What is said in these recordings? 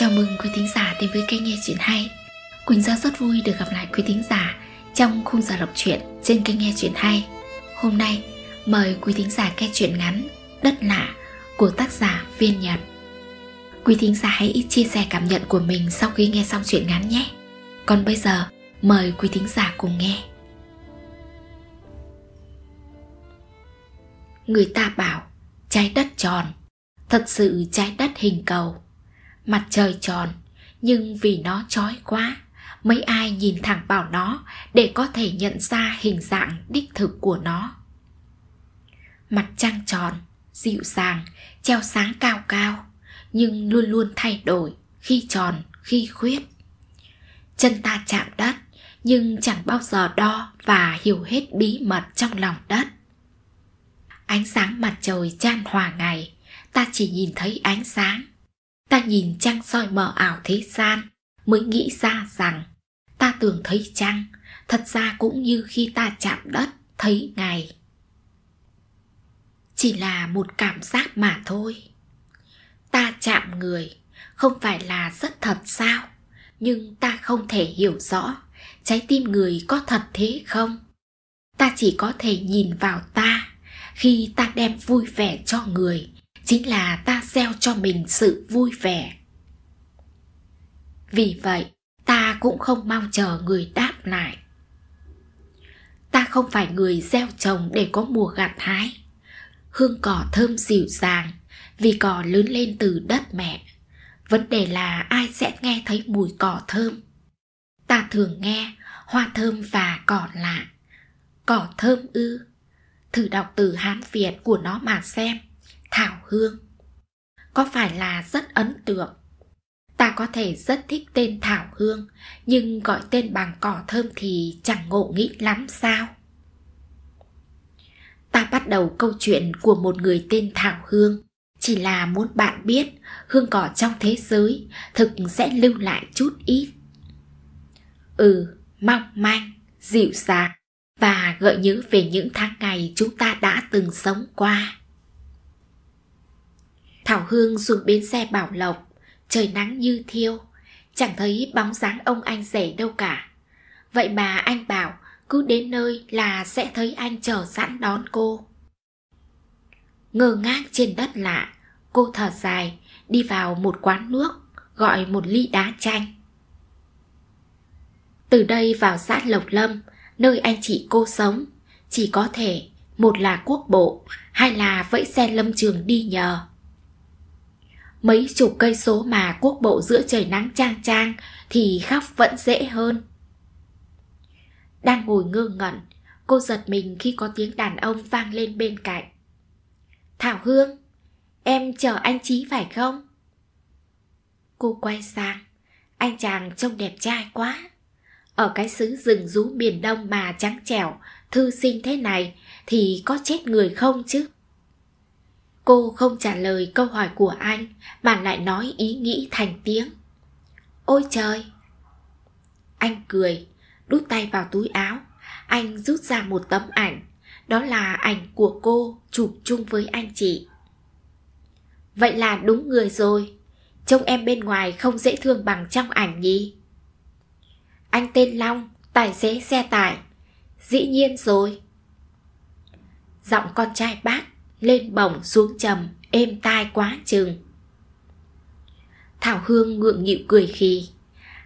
Chào mừng quý thính giả đến với kênh nghe chuyện hay Quỳnh Giao rất vui được gặp lại quý thính giả trong khung giờ đọc truyện trên kênh nghe chuyện hay Hôm nay mời quý thính giả nghe chuyện ngắn Đất lạ của tác giả Viên Nhật Quý thính giả hãy chia sẻ cảm nhận của mình sau khi nghe xong chuyện ngắn nhé Còn bây giờ mời quý thính giả cùng nghe Người ta bảo trái đất tròn Thật sự trái đất hình cầu Mặt trời tròn, nhưng vì nó chói quá, mấy ai nhìn thẳng vào nó để có thể nhận ra hình dạng đích thực của nó. Mặt trăng tròn, dịu dàng, treo sáng cao cao, nhưng luôn luôn thay đổi, khi tròn, khi khuyết. Chân ta chạm đất, nhưng chẳng bao giờ đo và hiểu hết bí mật trong lòng đất. Ánh sáng mặt trời chan hòa ngày, ta chỉ nhìn thấy ánh sáng ta nhìn trăng soi mờ ảo thế gian, mới nghĩ ra rằng ta tưởng thấy trăng, thật ra cũng như khi ta chạm đất thấy ngày. Chỉ là một cảm giác mà thôi. Ta chạm người, không phải là rất thật sao, nhưng ta không thể hiểu rõ trái tim người có thật thế không. Ta chỉ có thể nhìn vào ta khi ta đem vui vẻ cho người chính là ta gieo cho mình sự vui vẻ vì vậy ta cũng không mong chờ người đáp lại ta không phải người gieo trồng để có mùa gặt hái hương cỏ thơm dịu dàng vì cỏ lớn lên từ đất mẹ vấn đề là ai sẽ nghe thấy mùi cỏ thơm ta thường nghe hoa thơm và cỏ lạ cỏ thơm ư thử đọc từ hán việt của nó mà xem Thảo Hương. Có phải là rất ấn tượng? Ta có thể rất thích tên Thảo Hương, nhưng gọi tên bằng cỏ thơm thì chẳng ngộ nghĩ lắm sao? Ta bắt đầu câu chuyện của một người tên Thảo Hương chỉ là muốn bạn biết hương cỏ trong thế giới thực sẽ lưu lại chút ít ừ mong manh dịu dàng và gợi nhớ về những tháng ngày chúng ta đã từng sống qua Thảo Hương xuống bến xe Bảo Lộc, trời nắng như thiêu, chẳng thấy bóng dáng ông anh rể đâu cả. Vậy mà anh bảo cứ đến nơi là sẽ thấy anh chờ sẵn đón cô. Ngơ ngác trên đất lạ, cô thở dài, đi vào một quán nước, gọi một ly đá chanh. Từ đây vào xã Lộc Lâm, nơi anh chị cô sống, chỉ có thể một là quốc bộ, hai là vẫy xe lâm trường đi nhờ mấy chục cây số mà quốc bộ giữa trời nắng trang trang thì khóc vẫn dễ hơn. Đang ngồi ngơ ngẩn, cô giật mình khi có tiếng đàn ông vang lên bên cạnh. Thảo Hương, em chờ anh Chí phải không? Cô quay sang, anh chàng trông đẹp trai quá. Ở cái xứ rừng rú miền đông mà trắng trẻo, thư sinh thế này thì có chết người không chứ? Cô không trả lời câu hỏi của anh Mà lại nói ý nghĩ thành tiếng Ôi trời Anh cười Đút tay vào túi áo Anh rút ra một tấm ảnh Đó là ảnh của cô chụp chung với anh chị Vậy là đúng người rồi Trông em bên ngoài không dễ thương bằng trong ảnh nhỉ Anh tên Long Tài xế xe tải Dĩ nhiên rồi Giọng con trai bác lên bổng xuống trầm êm tai quá chừng thảo hương ngượng nghịu cười khì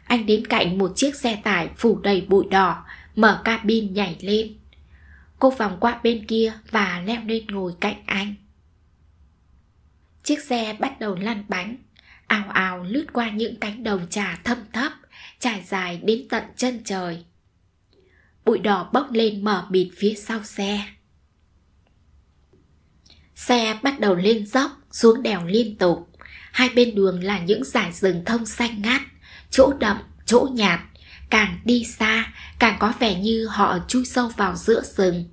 anh đến cạnh một chiếc xe tải phủ đầy bụi đỏ mở cabin nhảy lên cô vòng qua bên kia và leo lên ngồi cạnh anh chiếc xe bắt đầu lăn bánh ào ào lướt qua những cánh đồng trà thâm thấp trải dài đến tận chân trời bụi đỏ bốc lên mở mịt phía sau xe Xe bắt đầu lên dốc, xuống đèo liên tục. Hai bên đường là những dải rừng thông xanh ngát, chỗ đậm, chỗ nhạt. Càng đi xa, càng có vẻ như họ chui sâu vào giữa rừng.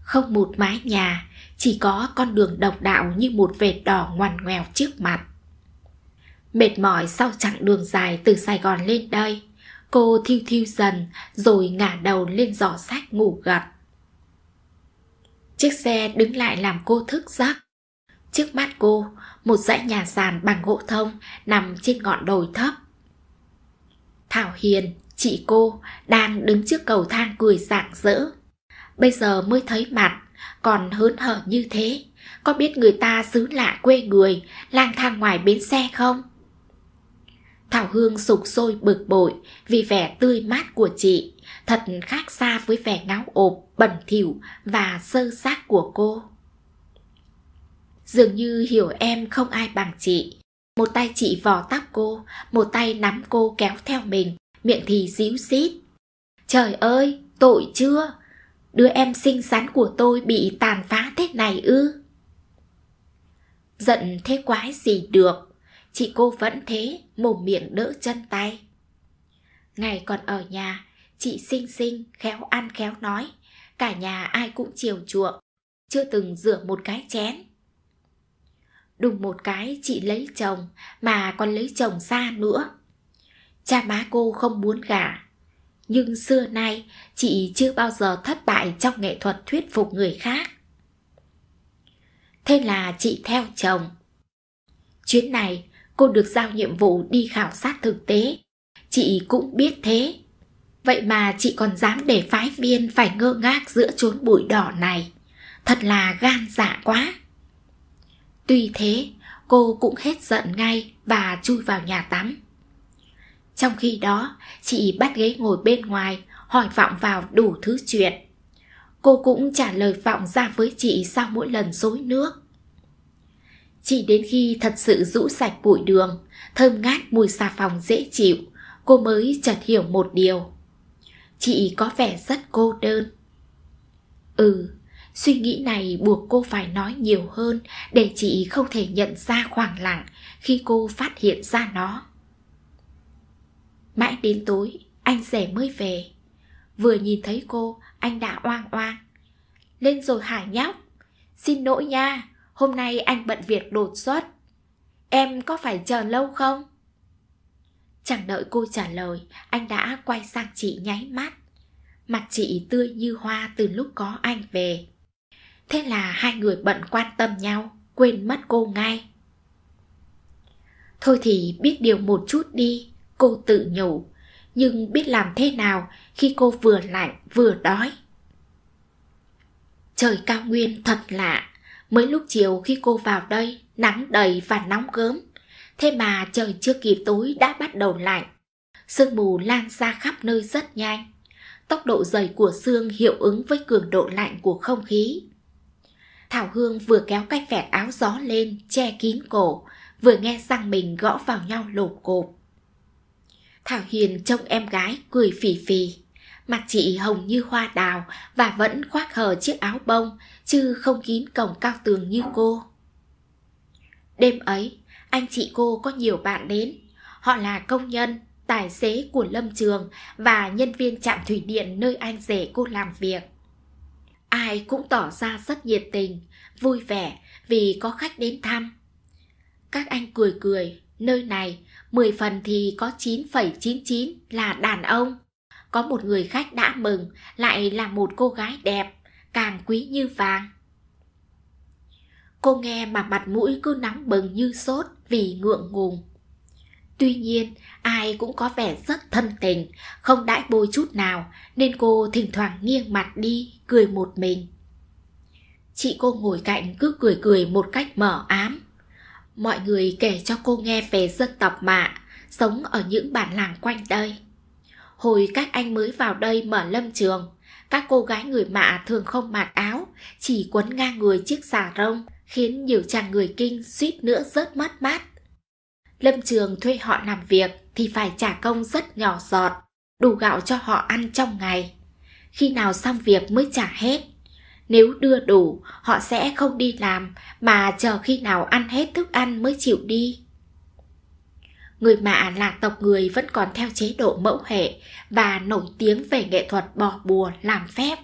Không một mái nhà, chỉ có con đường độc đạo như một vệt đỏ ngoằn ngoèo trước mặt. Mệt mỏi sau chặng đường dài từ Sài Gòn lên đây, cô thiêu thiêu dần rồi ngả đầu lên giỏ sách ngủ gật. Chiếc xe đứng lại làm cô thức giấc. Trước mắt cô, một dãy nhà sàn bằng gỗ thông nằm trên ngọn đồi thấp. Thảo Hiền, chị cô, đang đứng trước cầu thang cười rạng rỡ. Bây giờ mới thấy mặt, còn hớn hở như thế. Có biết người ta xứ lạ quê người, lang thang ngoài bến xe không? Thảo Hương sụp sôi bực bội vì vẻ tươi mát của chị thật khác xa với vẻ ngáo ộp, bẩn thỉu và sơ xác của cô. Dường như hiểu em không ai bằng chị. Một tay chị vò tóc cô, một tay nắm cô kéo theo mình, miệng thì díu xít. Trời ơi, tội chưa? Đứa em xinh xắn của tôi bị tàn phá thế này ư? Giận thế quái gì được, chị cô vẫn thế, mồm miệng đỡ chân tay. Ngày còn ở nhà, chị xinh xinh, khéo ăn khéo nói, cả nhà ai cũng chiều chuộng, chưa từng rửa một cái chén. Đùng một cái chị lấy chồng mà còn lấy chồng xa nữa. Cha má cô không muốn gả, nhưng xưa nay chị chưa bao giờ thất bại trong nghệ thuật thuyết phục người khác. Thế là chị theo chồng. Chuyến này cô được giao nhiệm vụ đi khảo sát thực tế. Chị cũng biết thế Vậy mà chị còn dám để phái viên phải ngơ ngác giữa chốn bụi đỏ này. Thật là gan dạ quá. Tuy thế, cô cũng hết giận ngay và chui vào nhà tắm. Trong khi đó, chị bắt ghế ngồi bên ngoài, hỏi Vọng vào đủ thứ chuyện. Cô cũng trả lời Vọng ra với chị sau mỗi lần dối nước. Chỉ đến khi thật sự rũ sạch bụi đường, thơm ngát mùi xà phòng dễ chịu, cô mới chợt hiểu một điều chị có vẻ rất cô đơn ừ suy nghĩ này buộc cô phải nói nhiều hơn để chị không thể nhận ra khoảng lặng khi cô phát hiện ra nó mãi đến tối anh rể mới về vừa nhìn thấy cô anh đã oang oang lên rồi hả nhóc xin lỗi nha hôm nay anh bận việc đột xuất em có phải chờ lâu không Chẳng đợi cô trả lời, anh đã quay sang chị nháy mắt. Mặt chị tươi như hoa từ lúc có anh về. Thế là hai người bận quan tâm nhau, quên mất cô ngay. Thôi thì biết điều một chút đi, cô tự nhủ. Nhưng biết làm thế nào khi cô vừa lạnh vừa đói. Trời cao nguyên thật lạ, mới lúc chiều khi cô vào đây, nắng đầy và nóng gớm. Thế mà trời chưa kịp tối đã bắt đầu lạnh. Sương mù lan ra khắp nơi rất nhanh. Tốc độ dày của sương hiệu ứng với cường độ lạnh của không khí. Thảo Hương vừa kéo cách vẹt áo gió lên, che kín cổ, vừa nghe răng mình gõ vào nhau lộp cộp. Thảo Hiền trông em gái cười phì phì. Mặt chị hồng như hoa đào và vẫn khoác hờ chiếc áo bông, chứ không kín cổng cao tường như cô. Đêm ấy, anh chị cô có nhiều bạn đến. Họ là công nhân, tài xế của lâm trường và nhân viên trạm thủy điện nơi anh rể cô làm việc. Ai cũng tỏ ra rất nhiệt tình, vui vẻ vì có khách đến thăm. Các anh cười cười, nơi này 10 phần thì có 9,99 là đàn ông. Có một người khách đã mừng, lại là một cô gái đẹp, càng quý như vàng. Cô nghe mà mặt mũi cứ nóng bừng như sốt, vì ngượng ngùng. Tuy nhiên, ai cũng có vẻ rất thân tình, không đãi bôi chút nào, nên cô thỉnh thoảng nghiêng mặt đi, cười một mình. Chị cô ngồi cạnh cứ cười cười một cách mở ám. Mọi người kể cho cô nghe về dân tộc mạ, sống ở những bản làng quanh đây. Hồi các anh mới vào đây mở lâm trường, các cô gái người mạ thường không mặc áo, chỉ quấn ngang người chiếc xà rông, khiến nhiều chàng người kinh suýt nữa rớt mất mát. Lâm Trường thuê họ làm việc thì phải trả công rất nhỏ giọt, đủ gạo cho họ ăn trong ngày. Khi nào xong việc mới trả hết. Nếu đưa đủ, họ sẽ không đi làm mà chờ khi nào ăn hết thức ăn mới chịu đi. Người Mạ là tộc người vẫn còn theo chế độ mẫu hệ và nổi tiếng về nghệ thuật bỏ bùa làm phép.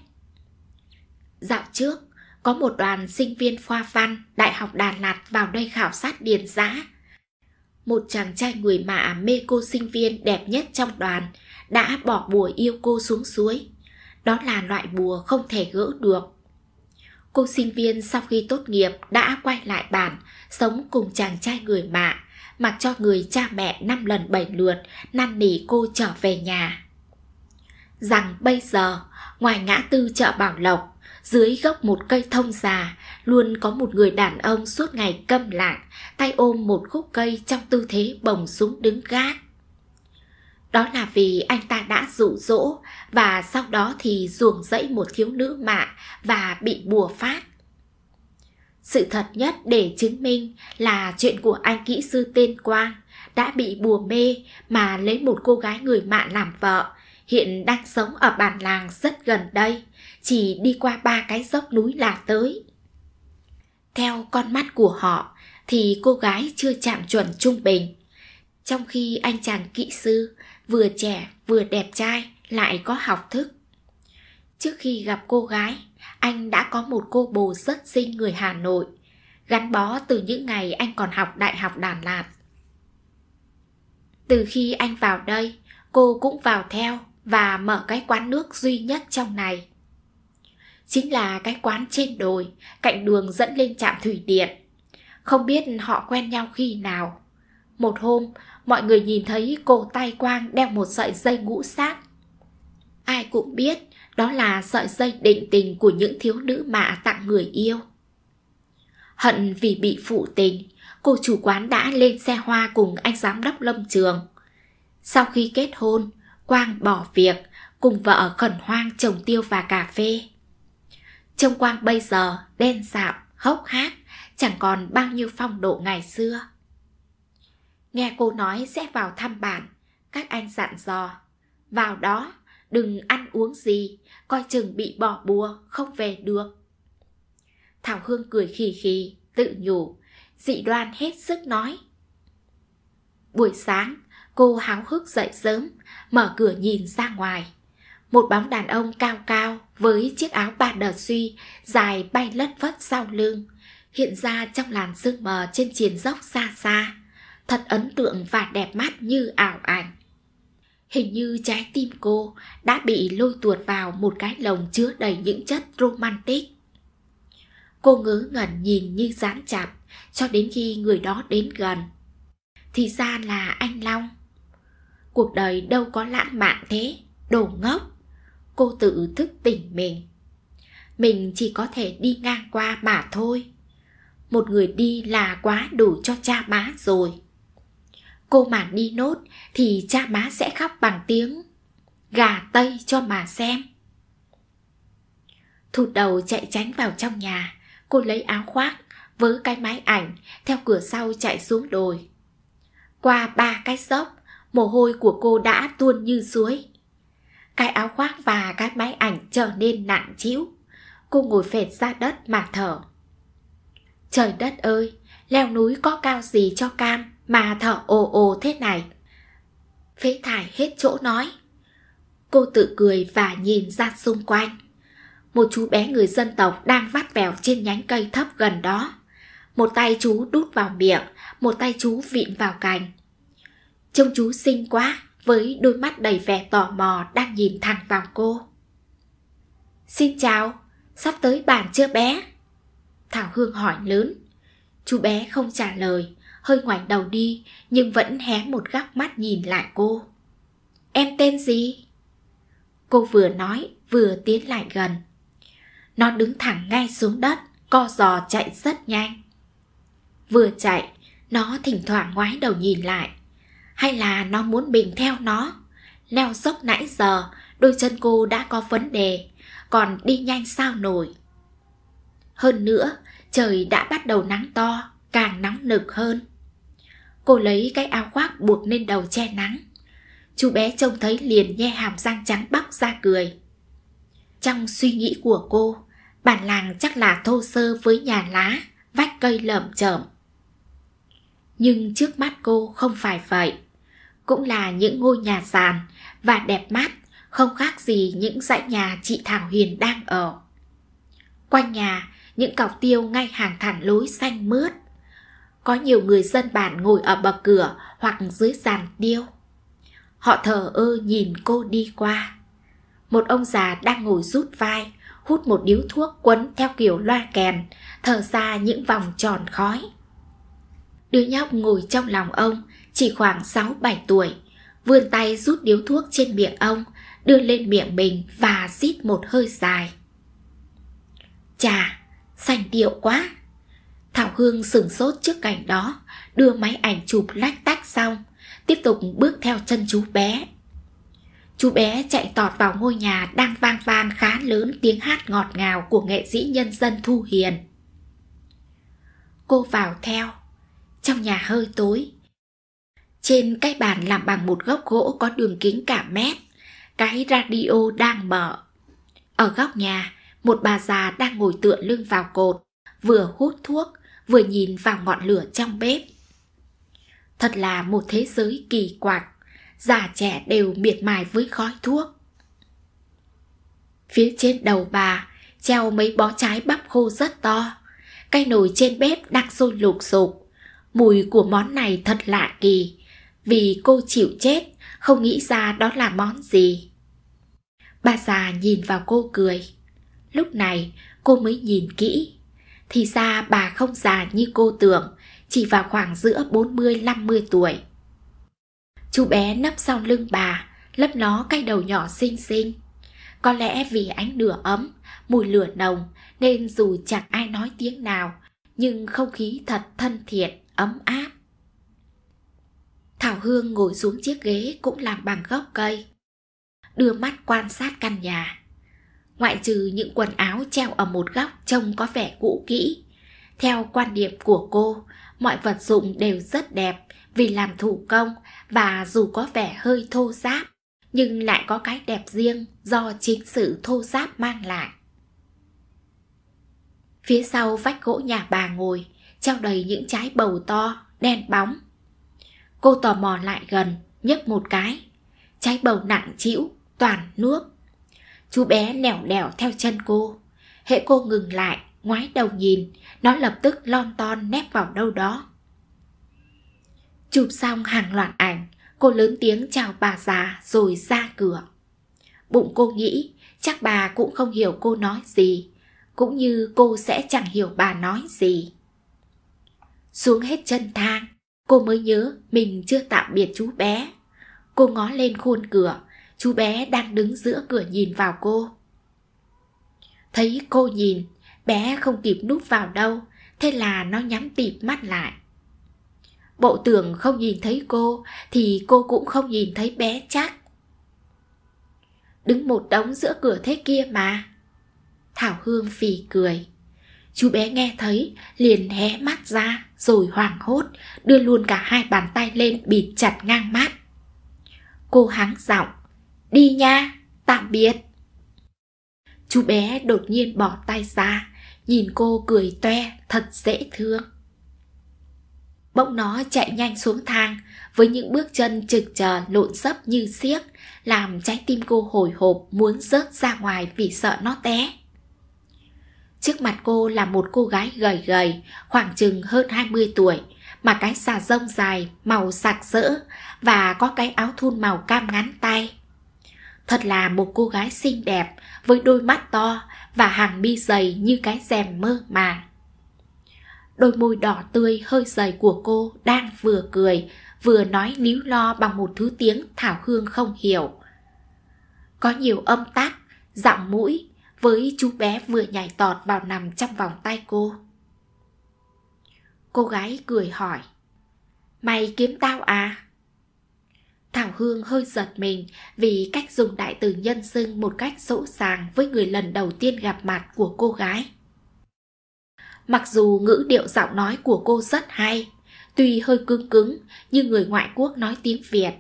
Dạo trước, có một đoàn sinh viên khoa văn Đại học Đà Lạt vào đây khảo sát điền giã. Một chàng trai người mạ mê cô sinh viên đẹp nhất trong đoàn đã bỏ bùa yêu cô xuống suối. Đó là loại bùa không thể gỡ được. Cô sinh viên sau khi tốt nghiệp đã quay lại bản, sống cùng chàng trai người mạ, mặc cho người cha mẹ năm lần bảy lượt năn nỉ cô trở về nhà. Rằng bây giờ, ngoài ngã tư chợ Bảo Lộc, dưới gốc một cây thông già luôn có một người đàn ông suốt ngày câm lặng tay ôm một khúc cây trong tư thế bồng súng đứng gác đó là vì anh ta đã dụ dỗ và sau đó thì ruồng rẫy một thiếu nữ mạ và bị bùa phát sự thật nhất để chứng minh là chuyện của anh kỹ sư tên quang đã bị bùa mê mà lấy một cô gái người mạ làm vợ hiện đang sống ở bản làng rất gần đây chỉ đi qua ba cái dốc núi là tới. Theo con mắt của họ thì cô gái chưa chạm chuẩn trung bình. Trong khi anh chàng kỹ sư vừa trẻ vừa đẹp trai lại có học thức. Trước khi gặp cô gái, anh đã có một cô bồ rất xinh người Hà Nội, gắn bó từ những ngày anh còn học Đại học Đà Lạt. Từ khi anh vào đây, cô cũng vào theo và mở cái quán nước duy nhất trong này chính là cái quán trên đồi, cạnh đường dẫn lên trạm thủy điện. Không biết họ quen nhau khi nào. Một hôm, mọi người nhìn thấy cổ tay Quang đeo một sợi dây ngũ sát. Ai cũng biết, đó là sợi dây định tình của những thiếu nữ mạ tặng người yêu. Hận vì bị phụ tình, cô chủ quán đã lên xe hoa cùng anh giám đốc lâm trường. Sau khi kết hôn, Quang bỏ việc, cùng vợ khẩn hoang trồng tiêu và cà phê. Trông quang bây giờ đen sạm, hốc hác, chẳng còn bao nhiêu phong độ ngày xưa. Nghe cô nói sẽ vào thăm bạn, các anh dặn dò. Vào đó, đừng ăn uống gì, coi chừng bị bỏ bùa, không về được. Thảo Hương cười khì khì, tự nhủ, dị đoan hết sức nói. Buổi sáng, cô háo hức dậy sớm, mở cửa nhìn ra ngoài một bóng đàn ông cao cao với chiếc áo ba đờ suy dài bay lất vất sau lưng hiện ra trong làn sương mờ trên triền dốc xa xa thật ấn tượng và đẹp mắt như ảo ảnh hình như trái tim cô đã bị lôi tuột vào một cái lồng chứa đầy những chất romantic cô ngớ ngẩn nhìn như dán chặt cho đến khi người đó đến gần thì ra là anh long cuộc đời đâu có lãng mạn thế đồ ngốc cô tự thức tỉnh mình mình chỉ có thể đi ngang qua mà thôi một người đi là quá đủ cho cha má rồi cô mà đi nốt thì cha má sẽ khóc bằng tiếng gà tây cho mà xem thụt đầu chạy tránh vào trong nhà cô lấy áo khoác vớ cái máy ảnh theo cửa sau chạy xuống đồi qua ba cái dốc mồ hôi của cô đã tuôn như suối cái áo khoác và cái máy ảnh trở nên nặng trĩu. Cô ngồi phệt ra đất mà thở. Trời đất ơi, leo núi có cao gì cho cam mà thở ồ ồ thế này. Phế thải hết chỗ nói. Cô tự cười và nhìn ra xung quanh. Một chú bé người dân tộc đang vắt vẻo trên nhánh cây thấp gần đó. Một tay chú đút vào miệng, một tay chú vịn vào cành. Trông chú xinh quá, với đôi mắt đầy vẻ tò mò đang nhìn thẳng vào cô. Xin chào, sắp tới bàn chưa bé? Thảo Hương hỏi lớn. Chú bé không trả lời, hơi ngoảnh đầu đi nhưng vẫn hé một góc mắt nhìn lại cô. Em tên gì? Cô vừa nói vừa tiến lại gần. Nó đứng thẳng ngay xuống đất, co giò chạy rất nhanh. Vừa chạy, nó thỉnh thoảng ngoái đầu nhìn lại hay là nó muốn mình theo nó leo dốc nãy giờ đôi chân cô đã có vấn đề còn đi nhanh sao nổi hơn nữa trời đã bắt đầu nắng to càng nóng nực hơn cô lấy cái áo khoác buộc lên đầu che nắng chú bé trông thấy liền nhe hàm răng trắng bóc ra cười trong suy nghĩ của cô bản làng chắc là thô sơ với nhà lá vách cây lởm chởm nhưng trước mắt cô không phải vậy cũng là những ngôi nhà sàn và đẹp mắt, không khác gì những dãy nhà chị Thảo Hiền đang ở. Quanh nhà, những cọc tiêu ngay hàng thẳng lối xanh mướt. Có nhiều người dân bản ngồi ở bậc cửa hoặc dưới sàn tiêu. Họ thờ ơ nhìn cô đi qua. Một ông già đang ngồi rút vai, hút một điếu thuốc quấn theo kiểu loa kèn, thở ra những vòng tròn khói. Đứa nhóc ngồi trong lòng ông, chỉ khoảng 6-7 tuổi, vươn tay rút điếu thuốc trên miệng ông, đưa lên miệng mình và rít một hơi dài. Chà, xanh điệu quá! Thảo Hương sửng sốt trước cảnh đó, đưa máy ảnh chụp lách tách xong, tiếp tục bước theo chân chú bé. Chú bé chạy tọt vào ngôi nhà đang vang vang khá lớn tiếng hát ngọt ngào của nghệ sĩ nhân dân Thu Hiền. Cô vào theo, trong nhà hơi tối, trên cái bàn làm bằng một góc gỗ có đường kính cả mét, cái radio đang mở. Ở góc nhà, một bà già đang ngồi tựa lưng vào cột, vừa hút thuốc, vừa nhìn vào ngọn lửa trong bếp. Thật là một thế giới kỳ quặc, già trẻ đều miệt mài với khói thuốc. Phía trên đầu bà treo mấy bó trái bắp khô rất to. Cái nồi trên bếp đang sôi lục sục. Mùi của món này thật lạ kỳ vì cô chịu chết, không nghĩ ra đó là món gì. Bà già nhìn vào cô cười. Lúc này cô mới nhìn kỹ. Thì ra bà không già như cô tưởng, chỉ vào khoảng giữa 40-50 tuổi. Chú bé nấp sau lưng bà, lấp nó cái đầu nhỏ xinh xinh. Có lẽ vì ánh lửa ấm, mùi lửa nồng nên dù chẳng ai nói tiếng nào, nhưng không khí thật thân thiện, ấm áp. Thảo Hương ngồi xuống chiếc ghế cũng làm bằng gốc cây. Đưa mắt quan sát căn nhà. Ngoại trừ những quần áo treo ở một góc trông có vẻ cũ kỹ. Theo quan điểm của cô, mọi vật dụng đều rất đẹp vì làm thủ công và dù có vẻ hơi thô giáp nhưng lại có cái đẹp riêng do chính sự thô giáp mang lại. Phía sau vách gỗ nhà bà ngồi, treo đầy những trái bầu to, đen bóng, Cô tò mò lại gần, nhấp một cái. Trái bầu nặng chịu, toàn nước. Chú bé lẻo đẻo theo chân cô. Hệ cô ngừng lại, ngoái đầu nhìn, nó lập tức lon ton nép vào đâu đó. Chụp xong hàng loạt ảnh, cô lớn tiếng chào bà già rồi ra cửa. Bụng cô nghĩ chắc bà cũng không hiểu cô nói gì, cũng như cô sẽ chẳng hiểu bà nói gì. Xuống hết chân thang, Cô mới nhớ mình chưa tạm biệt chú bé. Cô ngó lên khuôn cửa, chú bé đang đứng giữa cửa nhìn vào cô. Thấy cô nhìn, bé không kịp núp vào đâu, thế là nó nhắm tịt mắt lại. Bộ tưởng không nhìn thấy cô thì cô cũng không nhìn thấy bé chắc. Đứng một đống giữa cửa thế kia mà. Thảo Hương phì cười. Chú bé nghe thấy, liền hé mắt ra, rồi hoảng hốt, đưa luôn cả hai bàn tay lên bịt chặt ngang mắt. Cô hắng giọng, đi nha, tạm biệt. Chú bé đột nhiên bỏ tay ra, nhìn cô cười toe, thật dễ thương. Bỗng nó chạy nhanh xuống thang, với những bước chân trực chờ lộn xấp như xiếc, làm trái tim cô hồi hộp muốn rớt ra ngoài vì sợ nó té. Trước mặt cô là một cô gái gầy gầy, khoảng chừng hơn 20 tuổi, mà cái xà rông dài, màu sạc sỡ và có cái áo thun màu cam ngắn tay. Thật là một cô gái xinh đẹp, với đôi mắt to và hàng mi dày như cái rèm mơ màng. Đôi môi đỏ tươi hơi dày của cô đang vừa cười, vừa nói níu lo bằng một thứ tiếng Thảo Hương không hiểu. Có nhiều âm tác, giọng mũi với chú bé vừa nhảy tọt vào nằm trong vòng tay cô. Cô gái cười hỏi Mày kiếm tao à? Thảo Hương hơi giật mình vì cách dùng đại từ nhân xưng một cách sỗ sàng với người lần đầu tiên gặp mặt của cô gái. Mặc dù ngữ điệu giọng nói của cô rất hay, tuy hơi cứng cứng như người ngoại quốc nói tiếng Việt.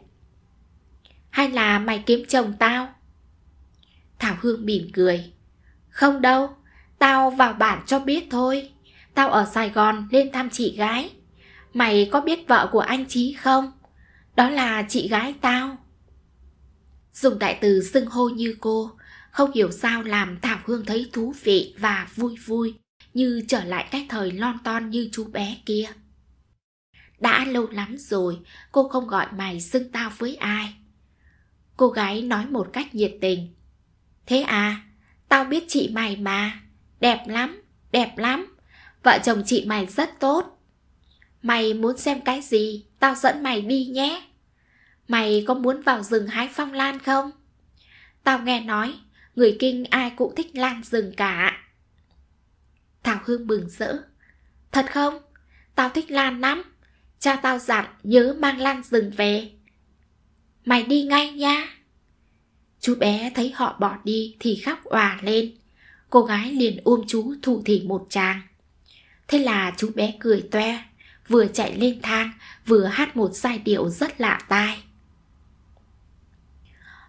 Hay là mày kiếm chồng tao? Thảo Hương mỉm cười. Không đâu, tao vào bản cho biết thôi. Tao ở Sài Gòn lên thăm chị gái. Mày có biết vợ của anh Chí không? Đó là chị gái tao. Dùng đại từ xưng hô như cô, không hiểu sao làm Thảo Hương thấy thú vị và vui vui, như trở lại cái thời lon ton như chú bé kia. Đã lâu lắm rồi, cô không gọi mày xưng tao với ai. Cô gái nói một cách nhiệt tình. Thế à, Tao biết chị mày mà Đẹp lắm, đẹp lắm Vợ chồng chị mày rất tốt Mày muốn xem cái gì Tao dẫn mày đi nhé Mày có muốn vào rừng hái phong lan không? Tao nghe nói Người kinh ai cũng thích lan rừng cả Thảo Hương bừng rỡ Thật không? Tao thích lan lắm Cha tao dặn nhớ mang lan rừng về Mày đi ngay nha Chú bé thấy họ bỏ đi thì khóc òa lên. Cô gái liền ôm chú thủ thỉ một tràng. Thế là chú bé cười toe, vừa chạy lên thang, vừa hát một giai điệu rất lạ tai.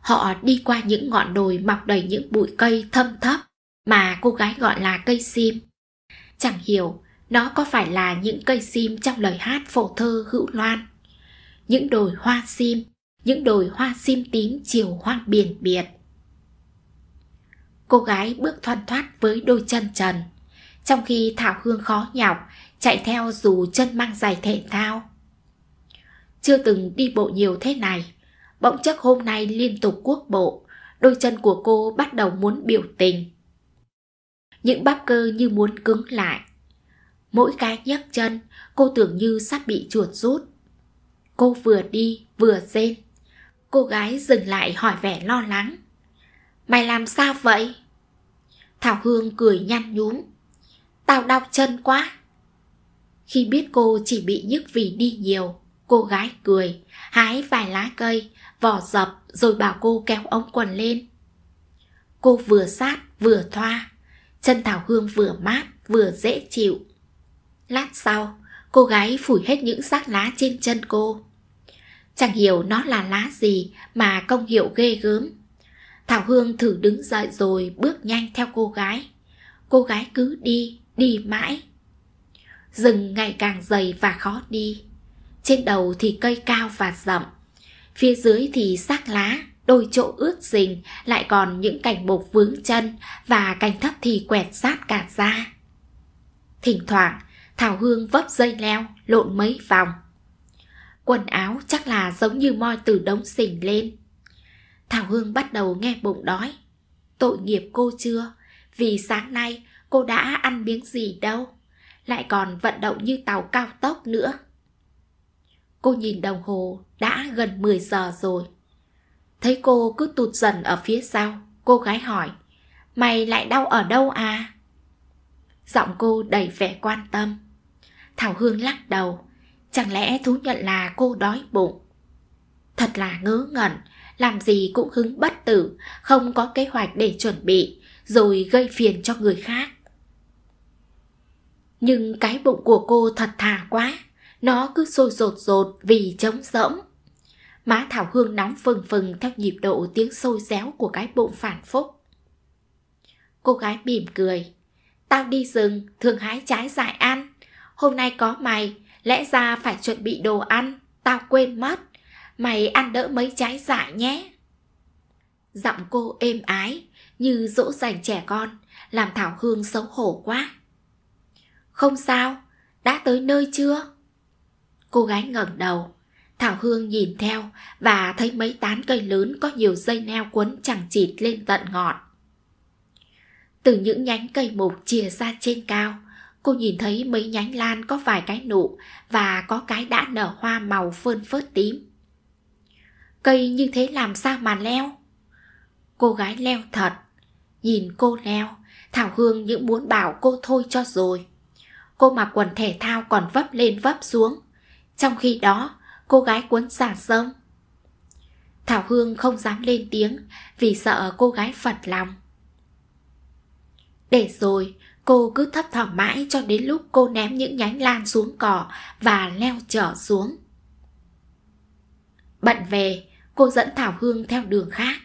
Họ đi qua những ngọn đồi mọc đầy những bụi cây thâm thấp mà cô gái gọi là cây sim. Chẳng hiểu nó có phải là những cây sim trong lời hát phổ thơ hữu loan. Những đồi hoa sim, những đồi hoa sim tím chiều hoang biển biệt. Cô gái bước thoăn thoát với đôi chân trần, trong khi Thảo Hương khó nhọc chạy theo dù chân mang giày thể thao. Chưa từng đi bộ nhiều thế này, bỗng chốc hôm nay liên tục cuốc bộ, đôi chân của cô bắt đầu muốn biểu tình. Những bắp cơ như muốn cứng lại. Mỗi cái nhấc chân, cô tưởng như sắp bị chuột rút. Cô vừa đi vừa rên. Cô gái dừng lại hỏi vẻ lo lắng Mày làm sao vậy? Thảo Hương cười nhăn nhúm Tao đau chân quá Khi biết cô chỉ bị nhức vì đi nhiều Cô gái cười Hái vài lá cây Vỏ dập rồi bảo cô kéo ống quần lên Cô vừa sát vừa thoa Chân Thảo Hương vừa mát vừa dễ chịu Lát sau Cô gái phủi hết những xác lá trên chân cô Chẳng hiểu nó là lá gì mà công hiệu ghê gớm. Thảo Hương thử đứng dậy rồi bước nhanh theo cô gái. Cô gái cứ đi, đi mãi. Rừng ngày càng dày và khó đi. Trên đầu thì cây cao và rậm. Phía dưới thì xác lá, đôi chỗ ướt rình, lại còn những cành bột vướng chân và cành thấp thì quẹt sát cả da. Thỉnh thoảng, Thảo Hương vấp dây leo, lộn mấy vòng – quần áo chắc là giống như moi từ đống sình lên. Thảo Hương bắt đầu nghe bụng đói. Tội nghiệp cô chưa, vì sáng nay cô đã ăn miếng gì đâu, lại còn vận động như tàu cao tốc nữa. Cô nhìn đồng hồ đã gần 10 giờ rồi. Thấy cô cứ tụt dần ở phía sau, cô gái hỏi, mày lại đau ở đâu à? Giọng cô đầy vẻ quan tâm. Thảo Hương lắc đầu, Chẳng lẽ thú nhận là cô đói bụng? Thật là ngớ ngẩn, làm gì cũng hứng bất tử, không có kế hoạch để chuẩn bị, rồi gây phiền cho người khác. Nhưng cái bụng của cô thật thà quá, nó cứ sôi rột rột vì trống rỗng. Má Thảo Hương nóng phừng phừng theo nhịp độ tiếng sôi réo của cái bụng phản phúc. Cô gái mỉm cười. Tao đi rừng, thường hái trái dại ăn. Hôm nay có mày, Lẽ ra phải chuẩn bị đồ ăn, tao quên mất. Mày ăn đỡ mấy trái dại nhé. Giọng cô êm ái, như dỗ dành trẻ con, làm Thảo Hương xấu hổ quá. Không sao, đã tới nơi chưa? Cô gái ngẩng đầu, Thảo Hương nhìn theo và thấy mấy tán cây lớn có nhiều dây neo quấn chẳng chịt lên tận ngọn. Từ những nhánh cây mục chìa ra trên cao, cô nhìn thấy mấy nhánh lan có vài cái nụ và có cái đã nở hoa màu phơn phớt tím. Cây như thế làm sao mà leo? Cô gái leo thật. Nhìn cô leo, Thảo Hương những muốn bảo cô thôi cho rồi. Cô mặc quần thể thao còn vấp lên vấp xuống. Trong khi đó, cô gái cuốn xả sông. Thảo Hương không dám lên tiếng vì sợ cô gái phật lòng. Để rồi, Cô cứ thấp thỏm mãi cho đến lúc cô ném những nhánh lan xuống cỏ và leo trở xuống. Bận về, cô dẫn Thảo Hương theo đường khác.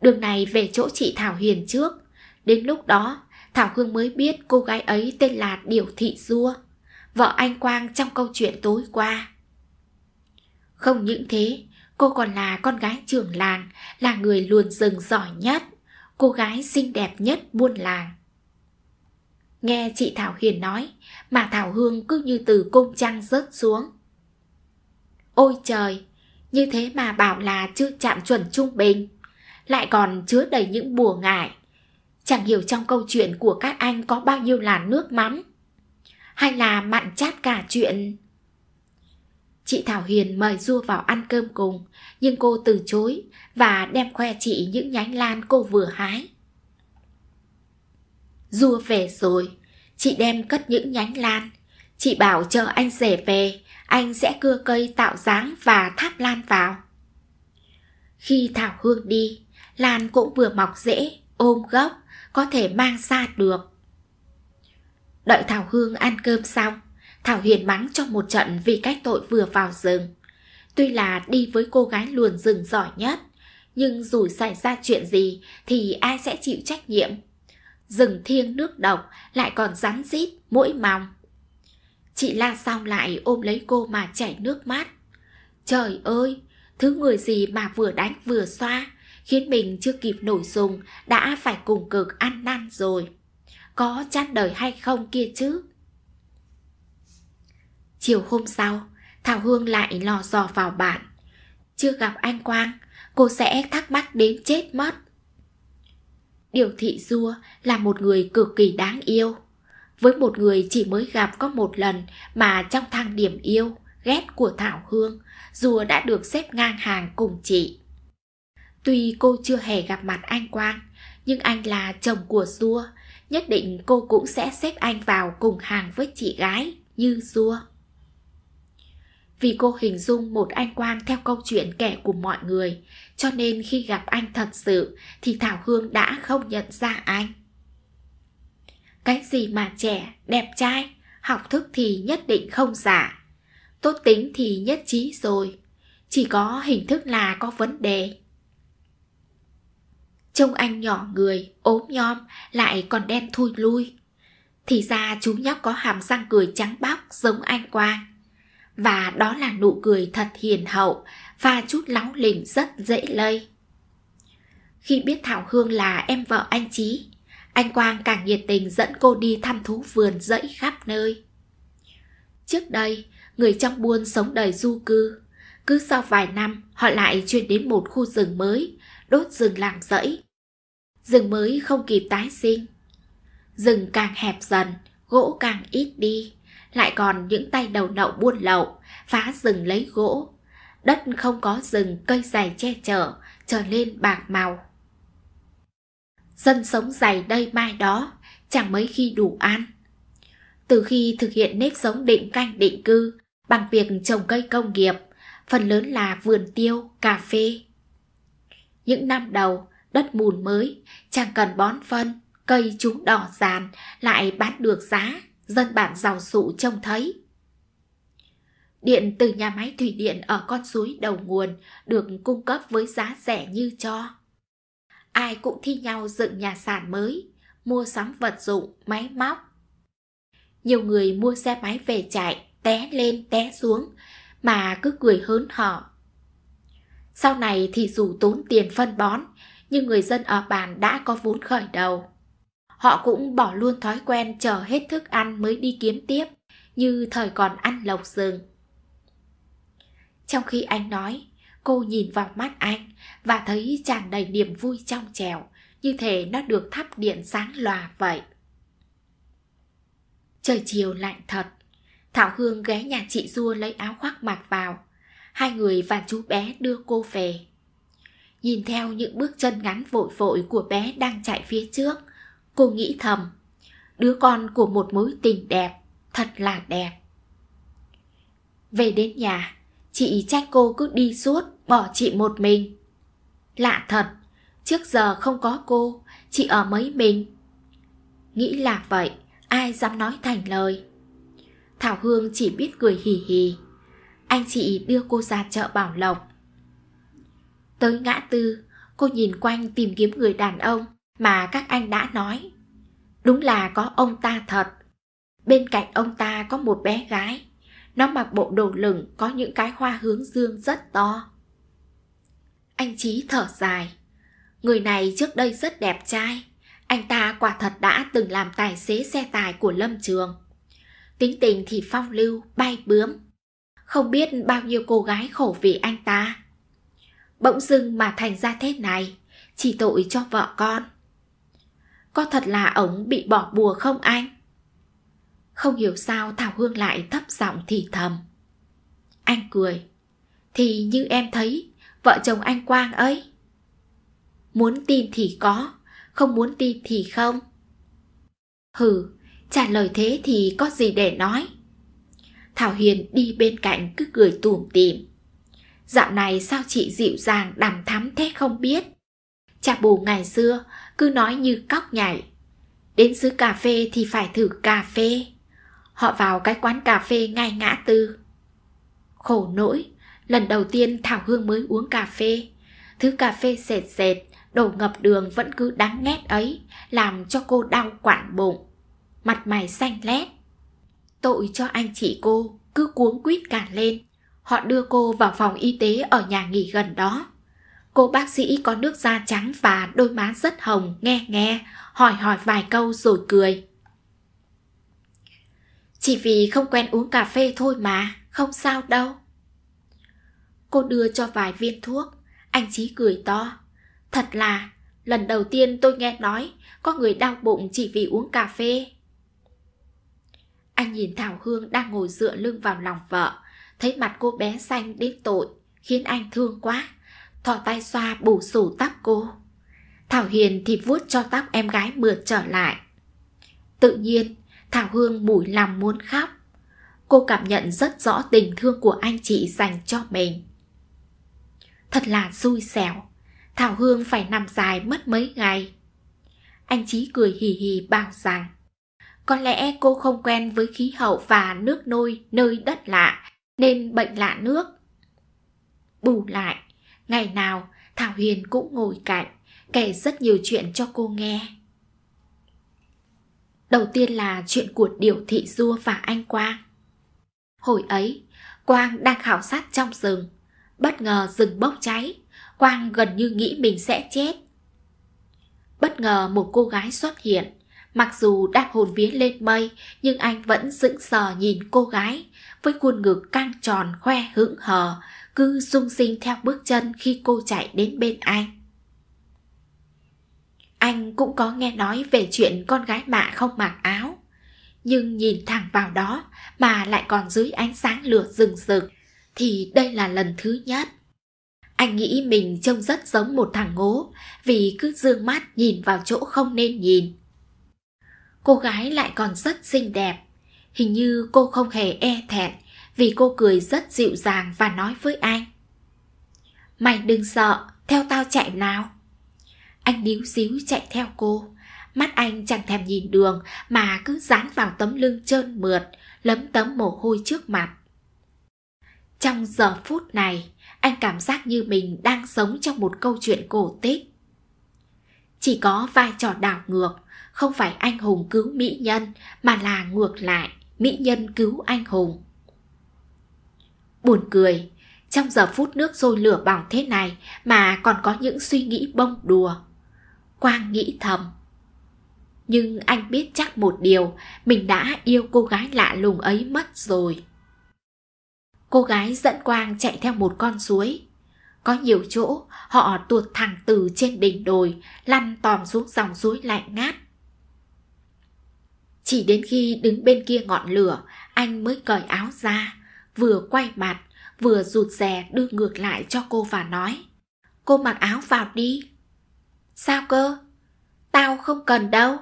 Đường này về chỗ chị Thảo Hiền trước. Đến lúc đó, Thảo Hương mới biết cô gái ấy tên là Điều Thị Dua, vợ anh Quang trong câu chuyện tối qua. Không những thế, cô còn là con gái trưởng làng, là người luồn rừng giỏi nhất, cô gái xinh đẹp nhất buôn làng. Nghe chị Thảo Hiền nói Mà Thảo Hương cứ như từ cung trăng rớt xuống Ôi trời Như thế mà bảo là chưa chạm chuẩn trung bình Lại còn chứa đầy những bùa ngải Chẳng hiểu trong câu chuyện của các anh có bao nhiêu là nước mắm Hay là mặn chát cả chuyện Chị Thảo Hiền mời Du vào ăn cơm cùng Nhưng cô từ chối Và đem khoe chị những nhánh lan cô vừa hái Dua về rồi, chị đem cất những nhánh lan. Chị bảo chờ anh rể về, anh sẽ cưa cây tạo dáng và tháp lan vào. Khi Thảo Hương đi, lan cũng vừa mọc rễ, ôm gốc, có thể mang ra được. Đợi Thảo Hương ăn cơm xong, Thảo Hiền mắng cho một trận vì cách tội vừa vào rừng. Tuy là đi với cô gái luồn rừng giỏi nhất, nhưng dù xảy ra chuyện gì thì ai sẽ chịu trách nhiệm rừng thiêng nước độc lại còn rắn rít mũi mòng chị la xong lại ôm lấy cô mà chảy nước mắt trời ơi thứ người gì mà vừa đánh vừa xoa khiến mình chưa kịp nổi dùng đã phải cùng cực ăn năn rồi có chán đời hay không kia chứ chiều hôm sau thảo hương lại lò dò vào bản chưa gặp anh quang cô sẽ thắc mắc đến chết mất Điều thị dua là một người cực kỳ đáng yêu. Với một người chỉ mới gặp có một lần mà trong thang điểm yêu, ghét của Thảo Hương, dùa đã được xếp ngang hàng cùng chị. Tuy cô chưa hề gặp mặt anh Quang, nhưng anh là chồng của Dua, nhất định cô cũng sẽ xếp anh vào cùng hàng với chị gái như Dua vì cô hình dung một anh Quang theo câu chuyện kể của mọi người, cho nên khi gặp anh thật sự thì Thảo Hương đã không nhận ra anh. Cái gì mà trẻ, đẹp trai, học thức thì nhất định không giả, tốt tính thì nhất trí rồi, chỉ có hình thức là có vấn đề. Trông anh nhỏ người, ốm nhom, lại còn đen thui lui. Thì ra chú nhóc có hàm răng cười trắng bóc giống anh Quang và đó là nụ cười thật hiền hậu và chút láo lỉnh rất dễ lây. Khi biết Thảo Hương là em vợ anh Chí, anh Quang càng nhiệt tình dẫn cô đi thăm thú vườn dẫy khắp nơi. Trước đây, người trong buôn sống đời du cư. Cứ sau vài năm, họ lại chuyển đến một khu rừng mới, đốt rừng làm dẫy. Rừng mới không kịp tái sinh. Rừng càng hẹp dần, gỗ càng ít đi, lại còn những tay đầu nậu buôn lậu, phá rừng lấy gỗ. Đất không có rừng, cây dày che chở, trở nên bạc màu. Dân sống dày đây mai đó, chẳng mấy khi đủ ăn. Từ khi thực hiện nếp sống định canh định cư bằng việc trồng cây công nghiệp, phần lớn là vườn tiêu, cà phê. Những năm đầu, đất mùn mới, chẳng cần bón phân, cây chúng đỏ giàn lại bán được giá dân bản giàu sụ trông thấy. Điện từ nhà máy thủy điện ở con suối đầu nguồn được cung cấp với giá rẻ như cho. Ai cũng thi nhau dựng nhà sàn mới, mua sắm vật dụng, máy móc. Nhiều người mua xe máy về chạy, té lên té xuống, mà cứ cười hớn hở. Sau này thì dù tốn tiền phân bón, nhưng người dân ở bản đã có vốn khởi đầu. Họ cũng bỏ luôn thói quen chờ hết thức ăn mới đi kiếm tiếp, như thời còn ăn lộc rừng. Trong khi anh nói, cô nhìn vào mắt anh và thấy tràn đầy niềm vui trong trèo, như thể nó được thắp điện sáng lòa vậy. Trời chiều lạnh thật, Thảo Hương ghé nhà chị Dua lấy áo khoác mặc vào. Hai người và chú bé đưa cô về. Nhìn theo những bước chân ngắn vội vội của bé đang chạy phía trước, Cô nghĩ thầm, đứa con của một mối tình đẹp, thật là đẹp. Về đến nhà, chị trách cô cứ đi suốt, bỏ chị một mình. Lạ thật, trước giờ không có cô, chị ở mấy mình. Nghĩ là vậy, ai dám nói thành lời. Thảo Hương chỉ biết cười hì hì. Anh chị đưa cô ra chợ Bảo Lộc. Tới ngã tư, cô nhìn quanh tìm kiếm người đàn ông mà các anh đã nói. Đúng là có ông ta thật. Bên cạnh ông ta có một bé gái. Nó mặc bộ đồ lửng có những cái hoa hướng dương rất to. Anh Chí thở dài. Người này trước đây rất đẹp trai. Anh ta quả thật đã từng làm tài xế xe tài của Lâm Trường. Tính tình thì phong lưu, bay bướm. Không biết bao nhiêu cô gái khổ vì anh ta. Bỗng dưng mà thành ra thế này, chỉ tội cho vợ con có thật là ổng bị bỏ bùa không anh không hiểu sao thảo hương lại thấp giọng thì thầm anh cười thì như em thấy vợ chồng anh quang ấy muốn tin thì có không muốn tin thì không hừ trả lời thế thì có gì để nói thảo hiền đi bên cạnh cứ cười tủm tỉm dạo này sao chị dịu dàng đằm thắm thế không biết cha bù ngày xưa cứ nói như cóc nhảy. Đến xứ cà phê thì phải thử cà phê. Họ vào cái quán cà phê ngay ngã tư. Khổ nỗi, lần đầu tiên Thảo Hương mới uống cà phê. Thứ cà phê sệt sệt, đổ ngập đường vẫn cứ đáng ghét ấy, làm cho cô đau quặn bụng. Mặt mày xanh lét. Tội cho anh chị cô, cứ cuống quýt cả lên. Họ đưa cô vào phòng y tế ở nhà nghỉ gần đó Cô bác sĩ có nước da trắng và đôi má rất hồng nghe nghe, hỏi hỏi vài câu rồi cười. Chỉ vì không quen uống cà phê thôi mà, không sao đâu. Cô đưa cho vài viên thuốc, anh Chí cười to. Thật là, lần đầu tiên tôi nghe nói có người đau bụng chỉ vì uống cà phê. Anh nhìn Thảo Hương đang ngồi dựa lưng vào lòng vợ, thấy mặt cô bé xanh đến tội, khiến anh thương quá thò tay xoa bù xù tóc cô. Thảo Hiền thì vuốt cho tóc em gái mượt trở lại. Tự nhiên, Thảo Hương mủi lòng muốn khóc. Cô cảm nhận rất rõ tình thương của anh chị dành cho mình. Thật là xui xẻo, Thảo Hương phải nằm dài mất mấy ngày. Anh Chí cười hì hì bảo rằng có lẽ cô không quen với khí hậu và nước nôi nơi đất lạ nên bệnh lạ nước. Bù lại, Ngày nào Thảo Huyền cũng ngồi cạnh Kể rất nhiều chuyện cho cô nghe Đầu tiên là chuyện của Điểu Thị Dua và anh Quang Hồi ấy Quang đang khảo sát trong rừng Bất ngờ rừng bốc cháy Quang gần như nghĩ mình sẽ chết Bất ngờ một cô gái xuất hiện Mặc dù đạp hồn vía lên mây Nhưng anh vẫn sững sờ nhìn cô gái Với khuôn ngực căng tròn khoe hững hờ cứ rung rinh theo bước chân khi cô chạy đến bên anh anh cũng có nghe nói về chuyện con gái mạ không mặc áo nhưng nhìn thẳng vào đó mà lại còn dưới ánh sáng lửa rừng rực thì đây là lần thứ nhất anh nghĩ mình trông rất giống một thằng ngố vì cứ dương mắt nhìn vào chỗ không nên nhìn cô gái lại còn rất xinh đẹp hình như cô không hề e thẹn vì cô cười rất dịu dàng và nói với anh. Mày đừng sợ, theo tao chạy nào. Anh điếu xíu chạy theo cô. Mắt anh chẳng thèm nhìn đường mà cứ dán vào tấm lưng trơn mượt, lấm tấm mồ hôi trước mặt. Trong giờ phút này, anh cảm giác như mình đang sống trong một câu chuyện cổ tích. Chỉ có vai trò đảo ngược, không phải anh hùng cứu mỹ nhân mà là ngược lại, mỹ nhân cứu anh hùng. Buồn cười, trong giờ phút nước sôi lửa bỏng thế này mà còn có những suy nghĩ bông đùa. Quang nghĩ thầm. Nhưng anh biết chắc một điều, mình đã yêu cô gái lạ lùng ấy mất rồi. Cô gái dẫn Quang chạy theo một con suối. Có nhiều chỗ họ tuột thẳng từ trên đỉnh đồi, lăn tòm xuống dòng suối lạnh ngát. Chỉ đến khi đứng bên kia ngọn lửa, anh mới cởi áo ra, vừa quay mặt, vừa rụt rè đưa ngược lại cho cô và nói Cô mặc áo vào đi Sao cơ? Tao không cần đâu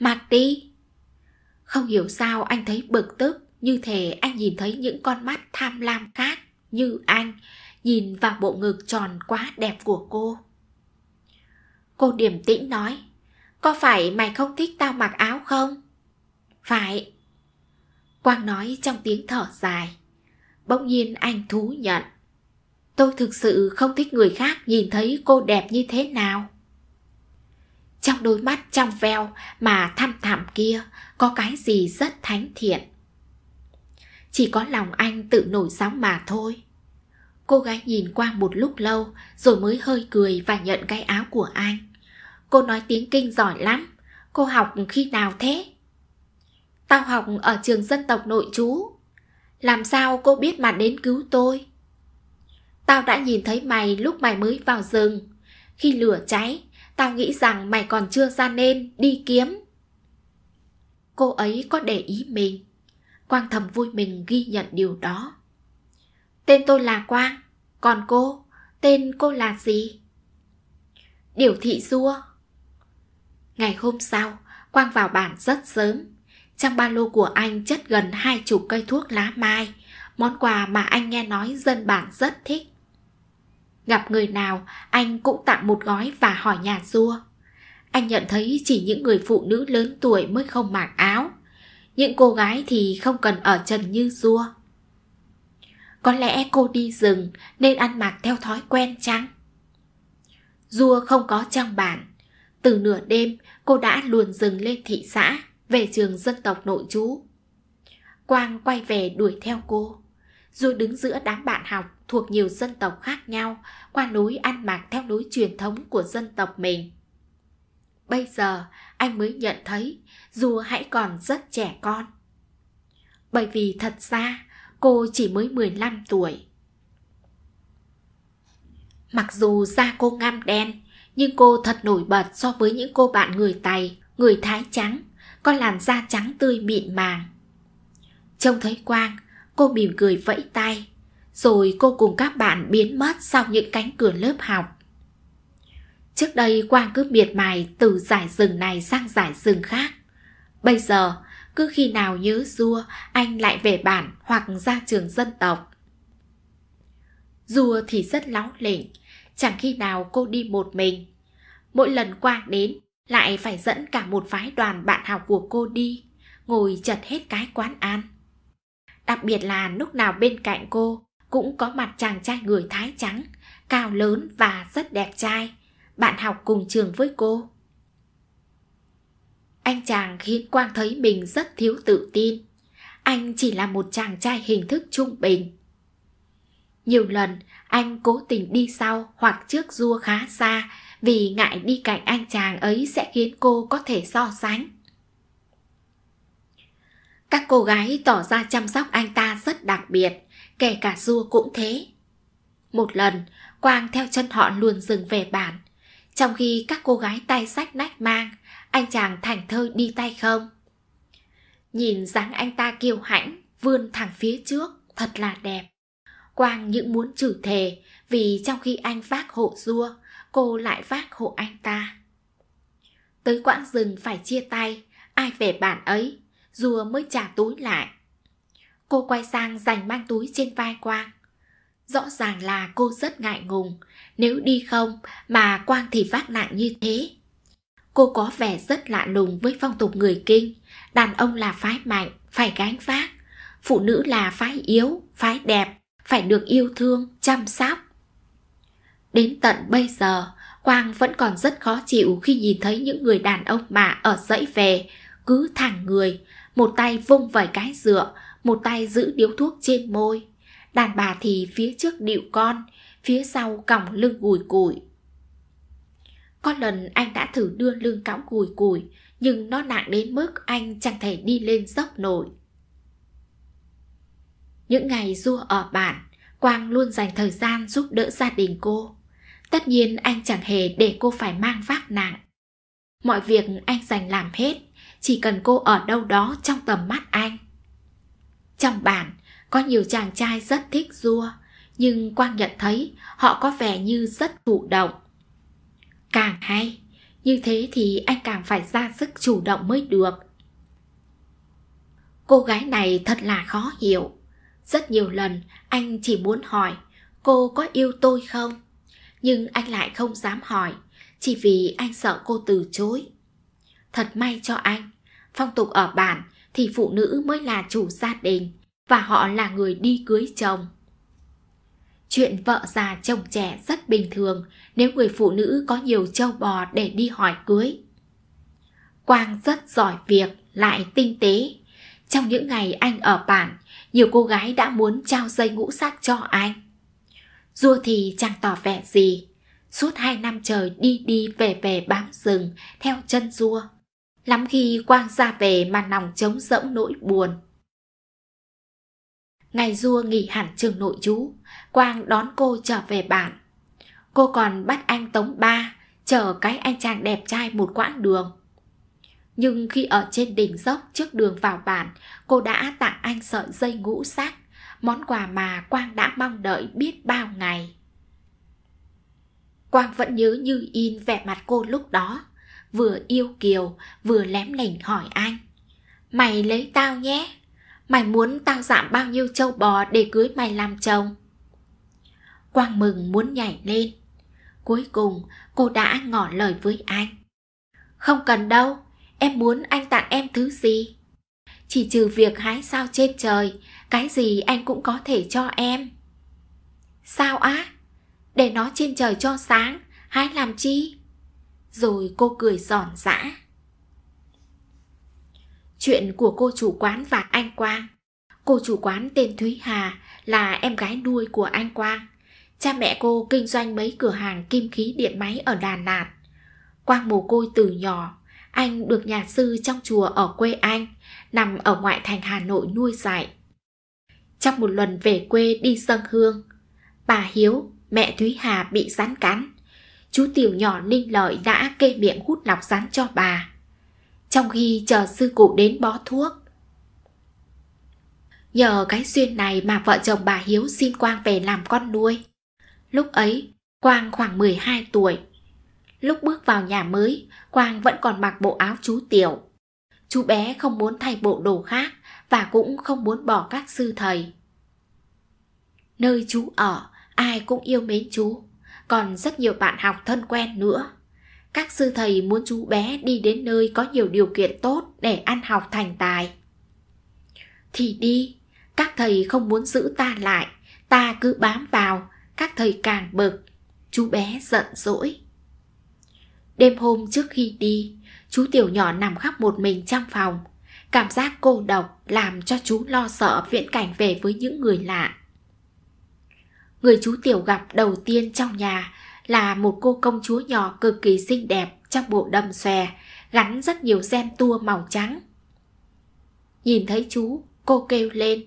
Mặc đi Không hiểu sao anh thấy bực tức Như thể anh nhìn thấy những con mắt tham lam khác Như anh Nhìn vào bộ ngực tròn quá đẹp của cô Cô điềm tĩnh nói Có phải mày không thích tao mặc áo không? Phải Quang nói trong tiếng thở dài bỗng nhiên anh thú nhận. Tôi thực sự không thích người khác nhìn thấy cô đẹp như thế nào. Trong đôi mắt trong veo mà thăm thẳm kia có cái gì rất thánh thiện. Chỉ có lòng anh tự nổi sóng mà thôi. Cô gái nhìn qua một lúc lâu rồi mới hơi cười và nhận cái áo của anh. Cô nói tiếng kinh giỏi lắm. Cô học khi nào thế? Tao học ở trường dân tộc nội chú. Làm sao cô biết mà đến cứu tôi? Tao đã nhìn thấy mày lúc mày mới vào rừng. Khi lửa cháy, tao nghĩ rằng mày còn chưa ra nên đi kiếm. Cô ấy có để ý mình. Quang thầm vui mình ghi nhận điều đó. Tên tôi là Quang, còn cô, tên cô là gì? Điểu thị Dua. Ngày hôm sau, Quang vào bản rất sớm. Trong ba lô của anh chất gần hai chục cây thuốc lá mai, món quà mà anh nghe nói dân bản rất thích. Gặp người nào, anh cũng tặng một gói và hỏi nhà rua. Anh nhận thấy chỉ những người phụ nữ lớn tuổi mới không mặc áo. Những cô gái thì không cần ở trần như rua. Có lẽ cô đi rừng nên ăn mặc theo thói quen chăng? Rua không có trong bản. Từ nửa đêm, cô đã luồn rừng lên thị xã về trường dân tộc nội chú Quang quay về đuổi theo cô. Rồi đứng giữa đám bạn học thuộc nhiều dân tộc khác nhau qua lối ăn mặc theo lối truyền thống của dân tộc mình. Bây giờ anh mới nhận thấy dù hãy còn rất trẻ con. Bởi vì thật ra cô chỉ mới 15 tuổi. Mặc dù da cô ngăm đen, nhưng cô thật nổi bật so với những cô bạn người Tày, người Thái trắng có làn da trắng tươi mịn màng. Trông thấy Quang, cô mỉm cười vẫy tay, rồi cô cùng các bạn biến mất sau những cánh cửa lớp học. Trước đây Quang cứ miệt mài từ giải rừng này sang giải rừng khác. Bây giờ, cứ khi nào nhớ rua, anh lại về bản hoặc ra trường dân tộc. Rua thì rất láo lỉnh, chẳng khi nào cô đi một mình. Mỗi lần Quang đến, lại phải dẫn cả một phái đoàn bạn học của cô đi, ngồi chật hết cái quán ăn. Đặc biệt là lúc nào bên cạnh cô cũng có mặt chàng trai người Thái trắng, cao lớn và rất đẹp trai, bạn học cùng trường với cô. Anh chàng khiến Quang thấy mình rất thiếu tự tin. Anh chỉ là một chàng trai hình thức trung bình. Nhiều lần anh cố tình đi sau hoặc trước rua khá xa vì ngại đi cạnh anh chàng ấy sẽ khiến cô có thể so sánh các cô gái tỏ ra chăm sóc anh ta rất đặc biệt kể cả dua cũng thế một lần quang theo chân họ luôn dừng về bản trong khi các cô gái tay sách nách mang anh chàng thành thơi đi tay không nhìn dáng anh ta kiêu hãnh vươn thẳng phía trước thật là đẹp quang những muốn chửi thề vì trong khi anh vác hộ dua cô lại vác hộ anh ta. Tới quãng rừng phải chia tay, ai về bản ấy, rùa mới trả túi lại. Cô quay sang giành mang túi trên vai Quang. Rõ ràng là cô rất ngại ngùng, nếu đi không mà Quang thì vác nặng như thế. Cô có vẻ rất lạ lùng với phong tục người kinh, đàn ông là phái mạnh, phải gánh vác, phụ nữ là phái yếu, phái đẹp, phải được yêu thương, chăm sóc, Đến tận bây giờ, Quang vẫn còn rất khó chịu khi nhìn thấy những người đàn ông mà ở dãy về, cứ thẳng người, một tay vung vài cái dựa, một tay giữ điếu thuốc trên môi. Đàn bà thì phía trước điệu con, phía sau còng lưng gùi củi. Có lần anh đã thử đưa lưng cõng gùi củi, nhưng nó nặng đến mức anh chẳng thể đi lên dốc nổi. Những ngày du ở bản, Quang luôn dành thời gian giúp đỡ gia đình cô. Tất nhiên anh chẳng hề để cô phải mang vác nặng. Mọi việc anh dành làm hết, chỉ cần cô ở đâu đó trong tầm mắt anh. Trong bản, có nhiều chàng trai rất thích dua, nhưng Quang nhận thấy họ có vẻ như rất thụ động. Càng hay, như thế thì anh càng phải ra sức chủ động mới được. Cô gái này thật là khó hiểu. Rất nhiều lần anh chỉ muốn hỏi cô có yêu tôi không? nhưng anh lại không dám hỏi, chỉ vì anh sợ cô từ chối. Thật may cho anh, phong tục ở bản thì phụ nữ mới là chủ gia đình và họ là người đi cưới chồng. Chuyện vợ già chồng trẻ rất bình thường nếu người phụ nữ có nhiều trâu bò để đi hỏi cưới. Quang rất giỏi việc, lại tinh tế. Trong những ngày anh ở bản, nhiều cô gái đã muốn trao dây ngũ sắc cho anh. Dua thì chẳng tỏ vẻ gì. Suốt hai năm trời đi đi về về bám rừng, theo chân Dua. Lắm khi Quang ra về mà lòng trống rỗng nỗi buồn. Ngày Dua nghỉ hẳn trường nội chú Quang đón cô trở về bản. Cô còn bắt anh Tống Ba, chờ cái anh chàng đẹp trai một quãng đường. Nhưng khi ở trên đỉnh dốc trước đường vào bản, cô đã tặng anh sợi dây ngũ sắc món quà mà Quang đã mong đợi biết bao ngày. Quang vẫn nhớ như in vẻ mặt cô lúc đó, vừa yêu kiều, vừa lém lỉnh hỏi anh. Mày lấy tao nhé, mày muốn tao giảm bao nhiêu châu bò để cưới mày làm chồng? Quang mừng muốn nhảy lên. Cuối cùng, cô đã ngỏ lời với anh. Không cần đâu, em muốn anh tặng em thứ gì? chỉ trừ việc hái sao trên trời cái gì anh cũng có thể cho em sao á để nó trên trời cho sáng hái làm chi rồi cô cười giòn giã chuyện của cô chủ quán và anh quang cô chủ quán tên thúy hà là em gái nuôi của anh quang cha mẹ cô kinh doanh mấy cửa hàng kim khí điện máy ở đà lạt quang mồ côi từ nhỏ anh được nhà sư trong chùa ở quê anh nằm ở ngoại thành Hà Nội nuôi dạy. Trong một lần về quê đi dân hương, bà Hiếu, mẹ Thúy Hà bị rắn cắn. Chú tiểu nhỏ Ninh Lợi đã kê miệng hút lọc rắn cho bà. Trong khi chờ sư cụ đến bó thuốc, Nhờ cái duyên này mà vợ chồng bà Hiếu xin Quang về làm con nuôi. Lúc ấy, Quang khoảng 12 tuổi. Lúc bước vào nhà mới, Quang vẫn còn mặc bộ áo chú tiểu. Chú bé không muốn thay bộ đồ khác và cũng không muốn bỏ các sư thầy. Nơi chú ở, ai cũng yêu mến chú, còn rất nhiều bạn học thân quen nữa. Các sư thầy muốn chú bé đi đến nơi có nhiều điều kiện tốt để ăn học thành tài. Thì đi, các thầy không muốn giữ ta lại, ta cứ bám vào, các thầy càng bực. Chú bé giận dỗi. Đêm hôm trước khi đi, chú tiểu nhỏ nằm khóc một mình trong phòng. Cảm giác cô độc làm cho chú lo sợ viễn cảnh về với những người lạ. Người chú tiểu gặp đầu tiên trong nhà là một cô công chúa nhỏ cực kỳ xinh đẹp trong bộ đầm xòe, gắn rất nhiều gen tua màu trắng. Nhìn thấy chú, cô kêu lên.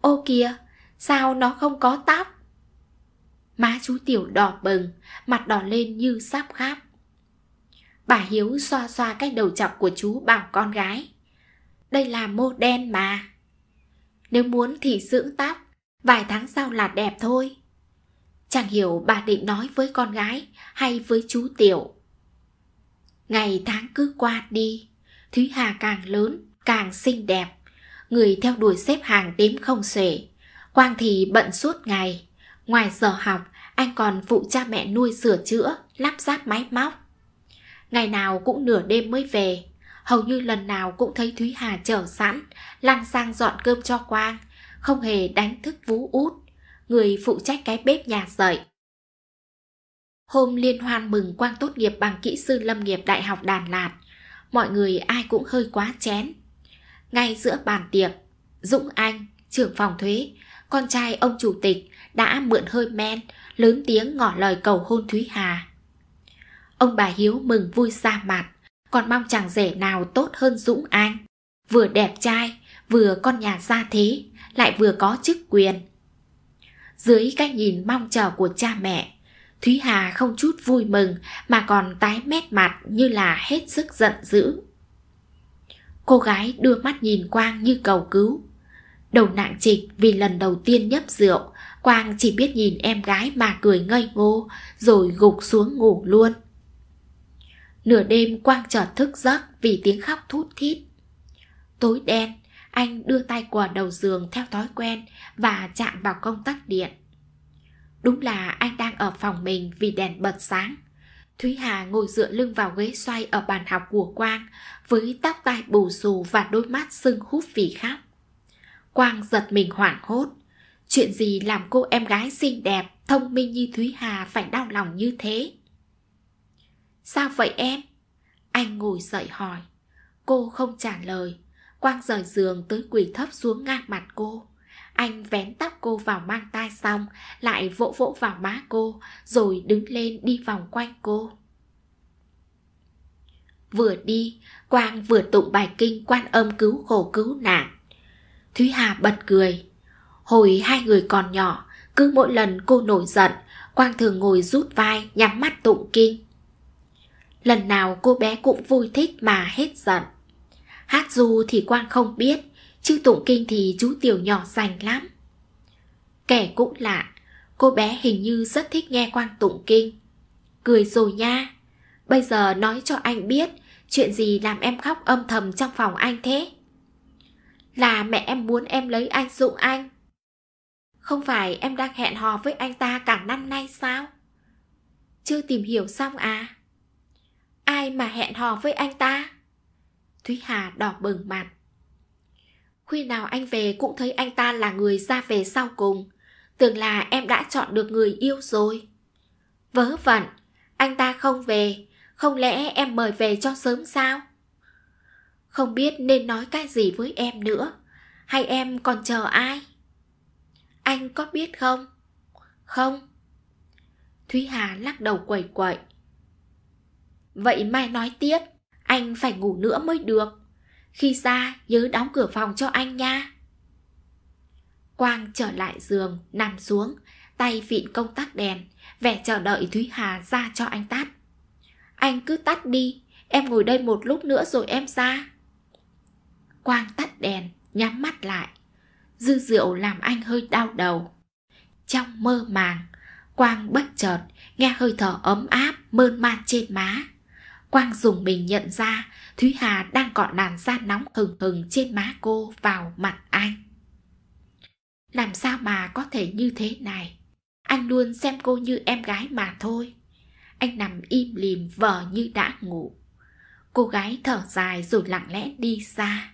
Ô kìa, sao nó không có tóc? Má chú tiểu đỏ bừng, mặt đỏ lên như sắp kháp. Bà Hiếu xoa xoa cái đầu chọc của chú bảo con gái. Đây là mô đen mà. Nếu muốn thì dưỡng tóc, vài tháng sau là đẹp thôi. Chẳng hiểu bà định nói với con gái hay với chú Tiểu. Ngày tháng cứ qua đi, Thúy Hà càng lớn, càng xinh đẹp. Người theo đuổi xếp hàng đếm không xuể. Quang thì bận suốt ngày. Ngoài giờ học, anh còn phụ cha mẹ nuôi sửa chữa, lắp ráp máy móc. Ngày nào cũng nửa đêm mới về Hầu như lần nào cũng thấy Thúy Hà chờ sẵn Lăng sang dọn cơm cho Quang Không hề đánh thức Vú Út Người phụ trách cái bếp nhà dậy Hôm liên hoan mừng Quang tốt nghiệp bằng kỹ sư lâm nghiệp Đại học Đà Lạt Mọi người ai cũng hơi quá chén Ngay giữa bàn tiệc Dũng Anh, trưởng phòng thuế Con trai ông chủ tịch đã mượn hơi men Lớn tiếng ngỏ lời cầu hôn Thúy Hà Ông bà Hiếu mừng vui ra mặt, còn mong chàng rể nào tốt hơn Dũng Anh. Vừa đẹp trai, vừa con nhà gia thế, lại vừa có chức quyền. Dưới cái nhìn mong chờ của cha mẹ, Thúy Hà không chút vui mừng mà còn tái mét mặt như là hết sức giận dữ. Cô gái đưa mắt nhìn Quang như cầu cứu. Đầu nạng trịch vì lần đầu tiên nhấp rượu, Quang chỉ biết nhìn em gái mà cười ngây ngô rồi gục xuống ngủ luôn. Nửa đêm Quang chợt thức giấc vì tiếng khóc thút thít. Tối đen, anh đưa tay quờ đầu giường theo thói quen và chạm vào công tắc điện. Đúng là anh đang ở phòng mình vì đèn bật sáng. Thúy Hà ngồi dựa lưng vào ghế xoay ở bàn học của Quang với tóc tai bù xù và đôi mắt sưng húp vì khóc. Quang giật mình hoảng hốt. Chuyện gì làm cô em gái xinh đẹp, thông minh như Thúy Hà phải đau lòng như thế? Sao vậy em? Anh ngồi dậy hỏi. Cô không trả lời. Quang rời giường tới quỳ thấp xuống ngang mặt cô. Anh vén tóc cô vào mang tai xong, lại vỗ vỗ vào má cô, rồi đứng lên đi vòng quanh cô. Vừa đi, Quang vừa tụng bài kinh quan âm cứu khổ cứu nạn. Thúy Hà bật cười. Hồi hai người còn nhỏ, cứ mỗi lần cô nổi giận, Quang thường ngồi rút vai, nhắm mắt tụng kinh lần nào cô bé cũng vui thích mà hết giận hát du thì quang không biết chứ tụng kinh thì chú tiểu nhỏ rành lắm kẻ cũng lạ cô bé hình như rất thích nghe quang tụng kinh cười rồi nha bây giờ nói cho anh biết chuyện gì làm em khóc âm thầm trong phòng anh thế là mẹ em muốn em lấy anh dũng anh không phải em đang hẹn hò với anh ta cả năm nay sao chưa tìm hiểu xong à ai mà hẹn hò với anh ta thúy hà đỏ bừng mặt Khuya nào anh về cũng thấy anh ta là người ra về sau cùng tưởng là em đã chọn được người yêu rồi vớ vẩn anh ta không về không lẽ em mời về cho sớm sao không biết nên nói cái gì với em nữa hay em còn chờ ai anh có biết không không thúy hà lắc đầu quẩy quậy Vậy mai nói tiếp, anh phải ngủ nữa mới được. Khi ra nhớ đóng cửa phòng cho anh nha. Quang trở lại giường, nằm xuống, tay vịn công tắc đèn, vẻ chờ đợi Thúy Hà ra cho anh tắt. Anh cứ tắt đi, em ngồi đây một lúc nữa rồi em ra. Quang tắt đèn, nhắm mắt lại. Dư rượu làm anh hơi đau đầu. Trong mơ màng, Quang bất chợt nghe hơi thở ấm áp mơn man trên má. Quang dùng mình nhận ra Thúy Hà đang cọn làn da nóng hừng hừng trên má cô vào mặt anh. Làm sao mà có thể như thế này? Anh luôn xem cô như em gái mà thôi. Anh nằm im lìm vờ như đã ngủ. Cô gái thở dài rồi lặng lẽ đi xa.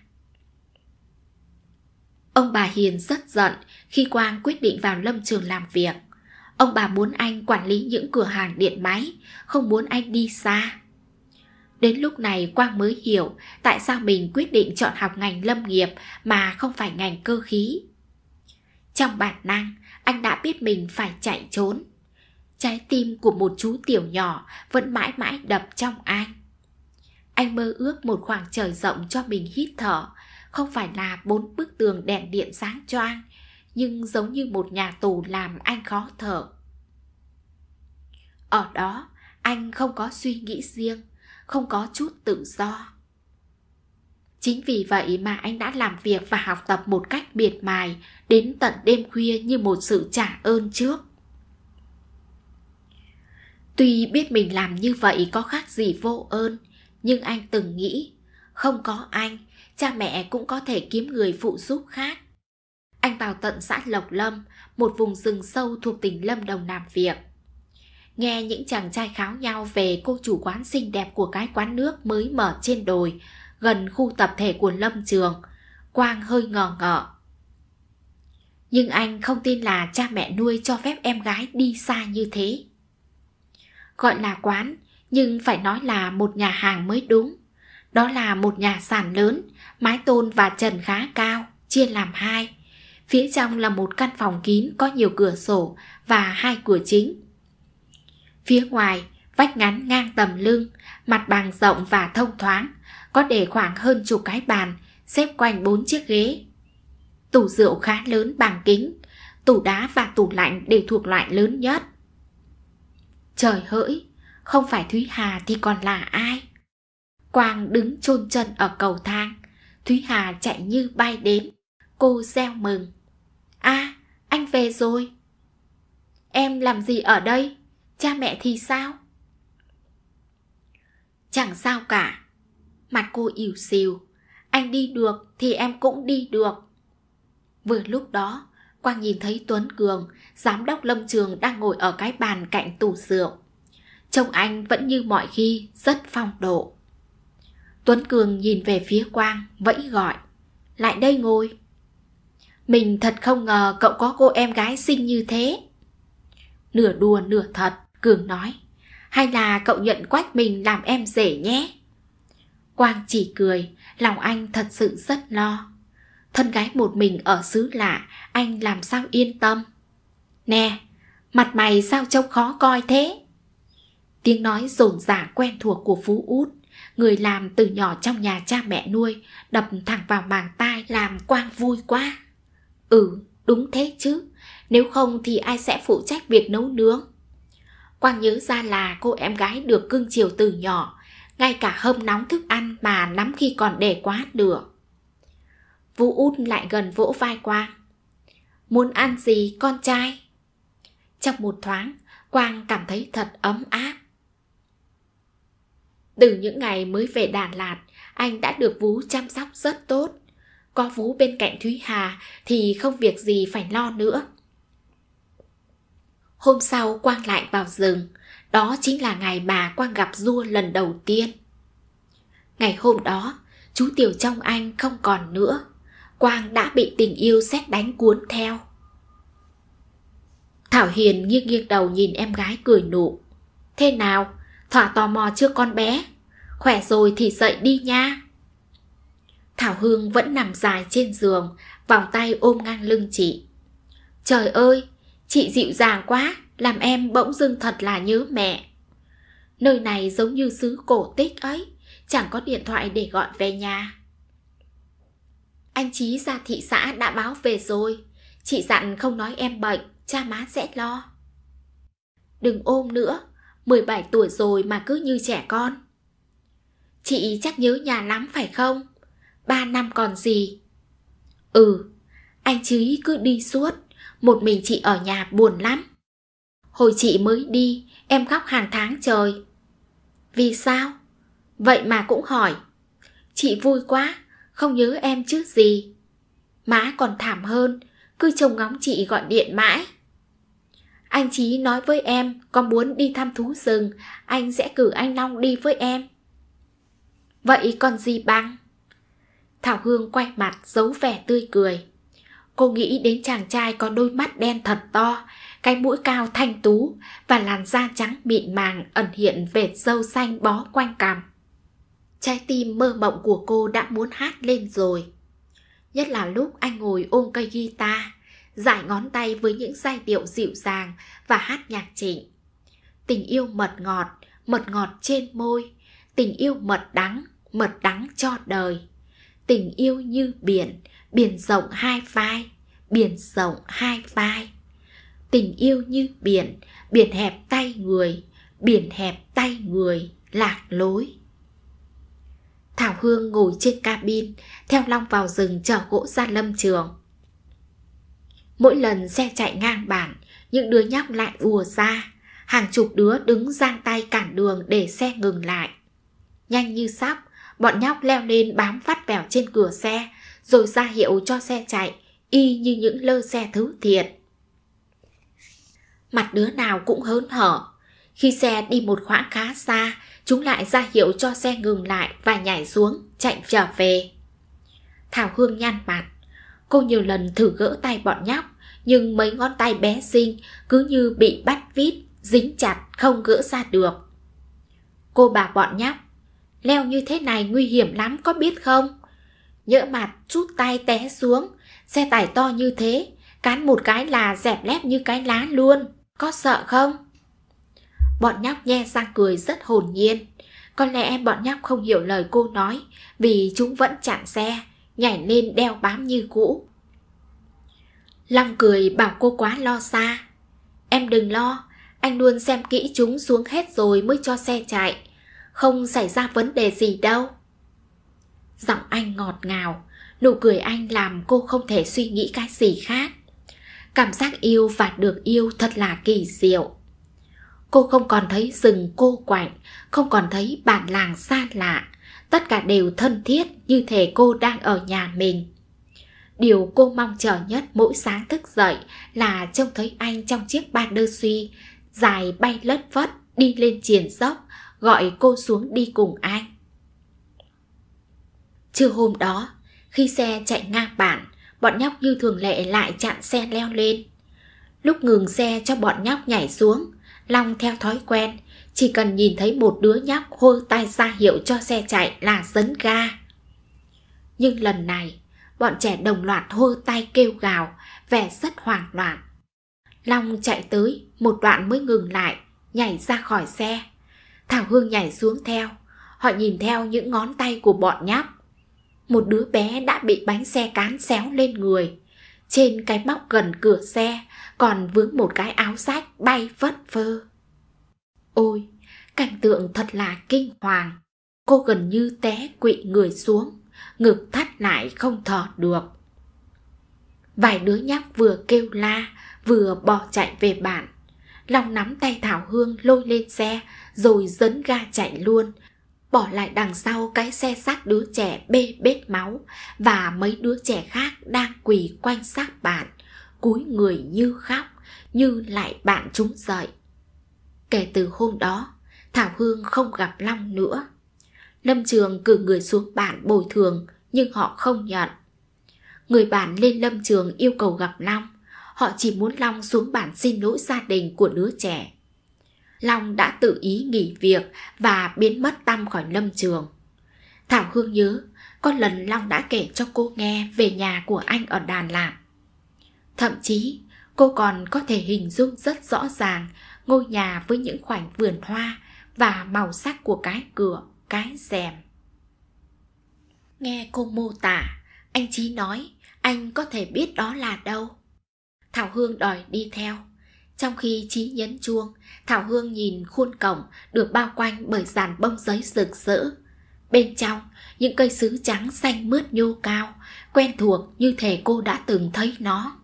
Ông bà Hiền rất giận khi Quang quyết định vào lâm trường làm việc. Ông bà muốn anh quản lý những cửa hàng điện máy, không muốn anh đi xa. Đến lúc này Quang mới hiểu tại sao mình quyết định chọn học ngành lâm nghiệp mà không phải ngành cơ khí. Trong bản năng, anh đã biết mình phải chạy trốn. Trái tim của một chú tiểu nhỏ vẫn mãi mãi đập trong anh. Anh mơ ước một khoảng trời rộng cho mình hít thở, không phải là bốn bức tường đèn điện sáng choang, nhưng giống như một nhà tù làm anh khó thở. Ở đó, anh không có suy nghĩ riêng, không có chút tự do chính vì vậy mà anh đã làm việc và học tập một cách biệt mài đến tận đêm khuya như một sự trả ơn trước tuy biết mình làm như vậy có khác gì vô ơn nhưng anh từng nghĩ không có anh cha mẹ cũng có thể kiếm người phụ giúp khác anh vào tận xã lộc lâm một vùng rừng sâu thuộc tỉnh lâm đồng làm việc nghe những chàng trai kháo nhau về cô chủ quán xinh đẹp của cái quán nước mới mở trên đồi, gần khu tập thể của Lâm Trường. Quang hơi ngờ ngợ. Nhưng anh không tin là cha mẹ nuôi cho phép em gái đi xa như thế. Gọi là quán, nhưng phải nói là một nhà hàng mới đúng. Đó là một nhà sàn lớn, mái tôn và trần khá cao, chia làm hai. Phía trong là một căn phòng kín có nhiều cửa sổ và hai cửa chính, Phía ngoài, vách ngắn ngang tầm lưng, mặt bằng rộng và thông thoáng, có để khoảng hơn chục cái bàn, xếp quanh bốn chiếc ghế. Tủ rượu khá lớn bằng kính, tủ đá và tủ lạnh đều thuộc loại lớn nhất. Trời hỡi, không phải Thúy Hà thì còn là ai? Quang đứng chôn chân ở cầu thang, Thúy Hà chạy như bay đến, cô reo mừng. a à, anh về rồi. Em làm gì ở đây? cha mẹ thì sao chẳng sao cả mặt cô ỉu xìu anh đi được thì em cũng đi được vừa lúc đó quang nhìn thấy tuấn cường giám đốc lâm trường đang ngồi ở cái bàn cạnh tủ rượu trông anh vẫn như mọi khi rất phong độ tuấn cường nhìn về phía quang vẫy gọi lại đây ngồi mình thật không ngờ cậu có cô em gái xinh như thế nửa đùa nửa thật Cường nói, hay là cậu nhận quách mình làm em rể nhé. Quang chỉ cười, lòng anh thật sự rất lo. Thân gái một mình ở xứ lạ, anh làm sao yên tâm. Nè, mặt mày sao trông khó coi thế? Tiếng nói rồn rả quen thuộc của Phú Út, người làm từ nhỏ trong nhà cha mẹ nuôi, đập thẳng vào màng tai làm Quang vui quá. Ừ, đúng thế chứ, nếu không thì ai sẽ phụ trách việc nấu nướng? Quang nhớ ra là cô em gái được cưng chiều từ nhỏ, ngay cả hâm nóng thức ăn mà nắm khi còn để quá lửa. Vũ út lại gần vỗ vai Quang. Muốn ăn gì con trai? Trong một thoáng, Quang cảm thấy thật ấm áp. Từ những ngày mới về Đà Lạt, anh đã được Vú chăm sóc rất tốt. Có Vú bên cạnh Thúy Hà thì không việc gì phải lo nữa. Hôm sau Quang lại vào rừng, đó chính là ngày bà Quang gặp Dua lần đầu tiên. Ngày hôm đó, chú Tiểu trong anh không còn nữa. Quang đã bị tình yêu xét đánh cuốn theo. Thảo Hiền nghiêng nghiêng đầu nhìn em gái cười nụ. Thế nào? Thỏa tò mò chưa con bé? Khỏe rồi thì dậy đi nha. Thảo Hương vẫn nằm dài trên giường, vòng tay ôm ngang lưng chị. Trời ơi, Chị dịu dàng quá, làm em bỗng dưng thật là nhớ mẹ. Nơi này giống như xứ cổ tích ấy, chẳng có điện thoại để gọi về nhà. Anh Chí ra thị xã đã báo về rồi, chị dặn không nói em bệnh, cha má sẽ lo. Đừng ôm nữa, 17 tuổi rồi mà cứ như trẻ con. Chị chắc nhớ nhà lắm phải không? Ba năm còn gì? Ừ, anh Chí cứ đi suốt một mình chị ở nhà buồn lắm. Hồi chị mới đi, em khóc hàng tháng trời. Vì sao? Vậy mà cũng hỏi. Chị vui quá, không nhớ em chứ gì. Má còn thảm hơn, cứ trông ngóng chị gọi điện mãi. Anh Chí nói với em con muốn đi thăm thú rừng, anh sẽ cử anh Long đi với em. Vậy còn gì bằng? Thảo Hương quay mặt giấu vẻ tươi cười. Cô nghĩ đến chàng trai có đôi mắt đen thật to, cái mũi cao thanh tú và làn da trắng mịn màng ẩn hiện vệt dâu xanh bó quanh cằm. Trái tim mơ mộng của cô đã muốn hát lên rồi. Nhất là lúc anh ngồi ôm cây guitar, giải ngón tay với những giai điệu dịu dàng và hát nhạc trịnh. Tình yêu mật ngọt, mật ngọt trên môi, tình yêu mật đắng, mật đắng cho đời. Tình yêu như biển, biển rộng hai vai biển rộng hai vai tình yêu như biển biển hẹp tay người biển hẹp tay người lạc lối thảo hương ngồi trên cabin theo long vào rừng chở gỗ ra lâm trường mỗi lần xe chạy ngang bản những đứa nhóc lại ùa ra hàng chục đứa đứng giang tay cản đường để xe ngừng lại nhanh như sắp bọn nhóc leo lên bám vắt vẻo trên cửa xe rồi ra hiệu cho xe chạy, y như những lơ xe thứ thiệt. Mặt đứa nào cũng hớn hở. Khi xe đi một khoảng khá xa, chúng lại ra hiệu cho xe ngừng lại và nhảy xuống, chạy trở về. Thảo Hương nhăn mặt. Cô nhiều lần thử gỡ tay bọn nhóc, nhưng mấy ngón tay bé xinh cứ như bị bắt vít, dính chặt không gỡ ra được. Cô bảo bọn nhóc, leo như thế này nguy hiểm lắm có biết không? nhỡ mặt chút tay té xuống. Xe tải to như thế, cán một cái là dẹp lép như cái lá luôn. Có sợ không? Bọn nhóc nghe sang cười rất hồn nhiên. Có lẽ bọn nhóc không hiểu lời cô nói vì chúng vẫn chặn xe, nhảy lên đeo bám như cũ. Long cười bảo cô quá lo xa. Em đừng lo, anh luôn xem kỹ chúng xuống hết rồi mới cho xe chạy. Không xảy ra vấn đề gì đâu giọng anh ngọt ngào nụ cười anh làm cô không thể suy nghĩ cái gì khác cảm giác yêu và được yêu thật là kỳ diệu cô không còn thấy rừng cô quạnh không còn thấy bản làng xa lạ tất cả đều thân thiết như thể cô đang ở nhà mình điều cô mong chờ nhất mỗi sáng thức dậy là trông thấy anh trong chiếc ba đơ suy dài bay lất phất đi lên triển dốc gọi cô xuống đi cùng anh Trưa hôm đó, khi xe chạy ngang bản, bọn nhóc như thường lệ lại chặn xe leo lên. Lúc ngừng xe cho bọn nhóc nhảy xuống, Long theo thói quen, chỉ cần nhìn thấy một đứa nhóc hôi tay ra hiệu cho xe chạy là dấn ga. Nhưng lần này, bọn trẻ đồng loạt hôi tay kêu gào, vẻ rất hoảng loạn. Long chạy tới, một đoạn mới ngừng lại, nhảy ra khỏi xe. Thảo Hương nhảy xuống theo, họ nhìn theo những ngón tay của bọn nhóc một đứa bé đã bị bánh xe cán xéo lên người. Trên cái móc gần cửa xe còn vướng một cái áo rách bay vất vơ. Ôi, cảnh tượng thật là kinh hoàng. Cô gần như té quỵ người xuống, ngực thắt lại không thở được. Vài đứa nhóc vừa kêu la, vừa bỏ chạy về bạn, Long nắm tay Thảo Hương lôi lên xe, rồi dấn ga chạy luôn, bỏ lại đằng sau cái xe xác đứa trẻ bê bết máu và mấy đứa trẻ khác đang quỳ quanh xác bạn, cúi người như khóc, như lại bạn chúng dậy. Kể từ hôm đó, Thảo Hương không gặp Long nữa. Lâm Trường cử người xuống bản bồi thường nhưng họ không nhận. Người bạn lên Lâm Trường yêu cầu gặp Long. Họ chỉ muốn Long xuống bản xin lỗi gia đình của đứa trẻ. Long đã tự ý nghỉ việc và biến mất tâm khỏi lâm trường. Thảo Hương nhớ, có lần Long đã kể cho cô nghe về nhà của anh ở Đà Lạt. Thậm chí, cô còn có thể hình dung rất rõ ràng ngôi nhà với những khoảnh vườn hoa và màu sắc của cái cửa, cái rèm. Nghe cô mô tả, anh Chí nói anh có thể biết đó là đâu. Thảo Hương đòi đi theo. Trong khi Chí nhấn chuông, Thảo Hương nhìn khuôn cổng được bao quanh bởi dàn bông giấy rực rỡ. Bên trong, những cây sứ trắng xanh mướt nhô cao, quen thuộc như thể cô đã từng thấy nó.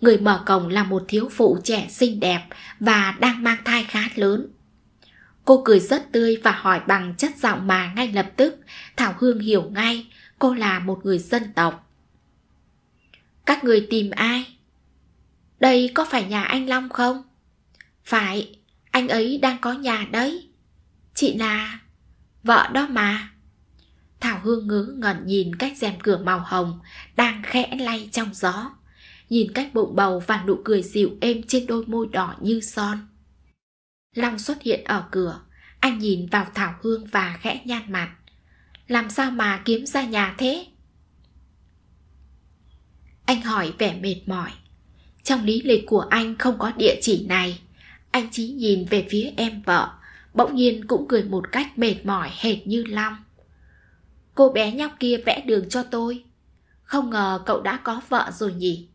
Người mở cổng là một thiếu phụ trẻ xinh đẹp và đang mang thai khá lớn. Cô cười rất tươi và hỏi bằng chất giọng mà ngay lập tức Thảo Hương hiểu ngay cô là một người dân tộc. Các người tìm ai? Đây có phải nhà anh Long không? Phải, anh ấy đang có nhà đấy. Chị là... Vợ đó mà. Thảo Hương ngớ ngẩn nhìn cách rèm cửa màu hồng đang khẽ lay trong gió. Nhìn cách bụng bầu và nụ cười dịu êm trên đôi môi đỏ như son. Long xuất hiện ở cửa. Anh nhìn vào Thảo Hương và khẽ nhan mặt. Làm sao mà kiếm ra nhà thế? Anh hỏi vẻ mệt mỏi trong lý lịch của anh không có địa chỉ này. Anh chỉ nhìn về phía em vợ, bỗng nhiên cũng cười một cách mệt mỏi hệt như Long. Cô bé nhóc kia vẽ đường cho tôi. Không ngờ cậu đã có vợ rồi nhỉ?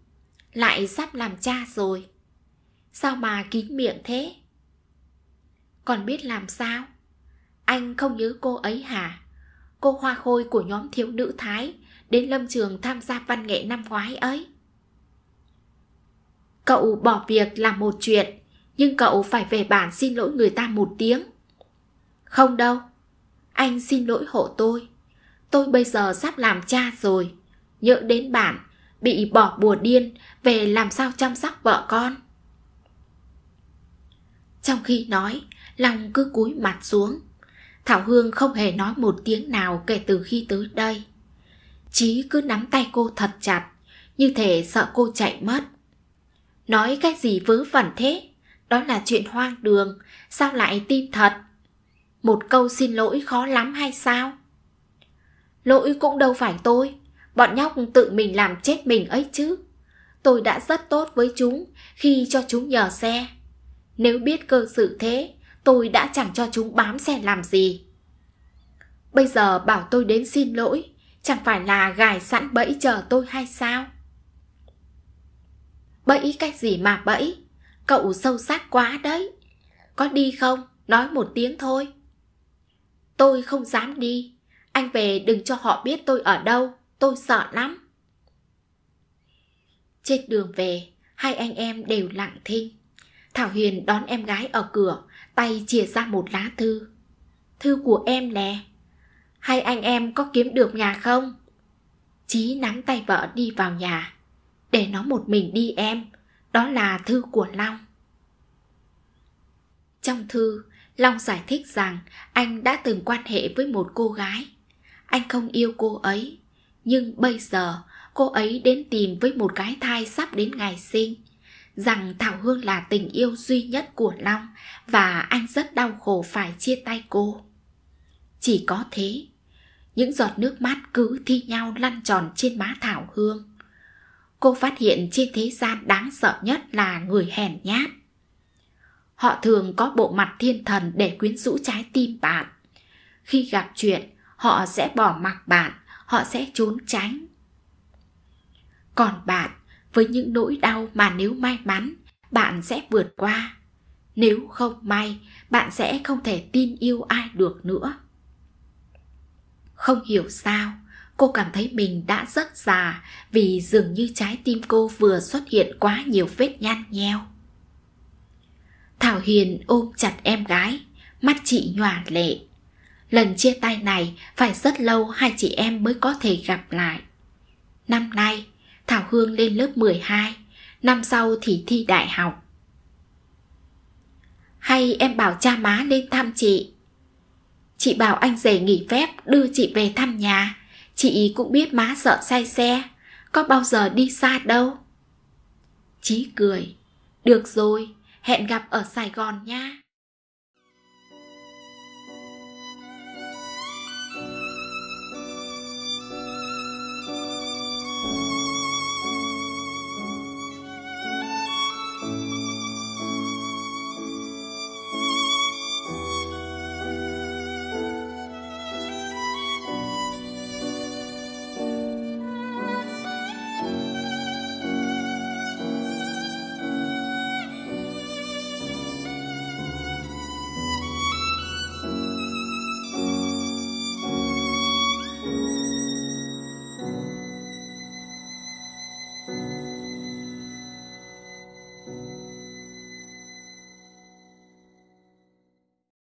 Lại sắp làm cha rồi. Sao mà kín miệng thế? Còn biết làm sao? Anh không nhớ cô ấy hả? Cô hoa khôi của nhóm thiếu nữ Thái đến lâm trường tham gia văn nghệ năm ngoái ấy. Cậu bỏ việc là một chuyện, nhưng cậu phải về bản xin lỗi người ta một tiếng. Không đâu, anh xin lỗi hộ tôi. Tôi bây giờ sắp làm cha rồi, nhỡ đến bản, bị bỏ bùa điên về làm sao chăm sóc vợ con. Trong khi nói, lòng cứ cúi mặt xuống. Thảo Hương không hề nói một tiếng nào kể từ khi tới đây. Chí cứ nắm tay cô thật chặt, như thể sợ cô chạy mất. Nói cái gì vớ vẩn thế? Đó là chuyện hoang đường, sao lại tin thật? Một câu xin lỗi khó lắm hay sao? Lỗi cũng đâu phải tôi, bọn nhóc tự mình làm chết mình ấy chứ. Tôi đã rất tốt với chúng khi cho chúng nhờ xe. Nếu biết cơ sự thế, tôi đã chẳng cho chúng bám xe làm gì. Bây giờ bảo tôi đến xin lỗi, chẳng phải là gài sẵn bẫy chờ tôi hay sao? Bẫy cái gì mà bẫy? Cậu sâu sắc quá đấy. Có đi không? Nói một tiếng thôi. Tôi không dám đi. Anh về đừng cho họ biết tôi ở đâu. Tôi sợ lắm. Trên đường về, hai anh em đều lặng thinh. Thảo Huyền đón em gái ở cửa, tay chìa ra một lá thư. Thư của em nè. Hai anh em có kiếm được nhà không? Chí nắm tay vợ đi vào nhà. Để nó một mình đi em Đó là thư của Long Trong thư Long giải thích rằng anh đã từng quan hệ với một cô gái Anh không yêu cô ấy Nhưng bây giờ cô ấy đến tìm với một cái thai sắp đến ngày sinh Rằng Thảo Hương là tình yêu duy nhất của Long Và anh rất đau khổ phải chia tay cô Chỉ có thế Những giọt nước mắt cứ thi nhau lăn tròn trên má Thảo Hương cô phát hiện trên thế gian đáng sợ nhất là người hèn nhát. Họ thường có bộ mặt thiên thần để quyến rũ trái tim bạn. Khi gặp chuyện, họ sẽ bỏ mặc bạn, họ sẽ trốn tránh. Còn bạn, với những nỗi đau mà nếu may mắn, bạn sẽ vượt qua. Nếu không may, bạn sẽ không thể tin yêu ai được nữa. Không hiểu sao, cô cảm thấy mình đã rất già vì dường như trái tim cô vừa xuất hiện quá nhiều vết nhăn nheo. Thảo Hiền ôm chặt em gái, mắt chị nhòa lệ. Lần chia tay này phải rất lâu hai chị em mới có thể gặp lại. Năm nay, Thảo Hương lên lớp 12, năm sau thì thi đại học. Hay em bảo cha má lên thăm chị. Chị bảo anh rể nghỉ phép đưa chị về thăm nhà, Chị cũng biết má sợ say xe Có bao giờ đi xa đâu Chí cười Được rồi, hẹn gặp ở Sài Gòn nha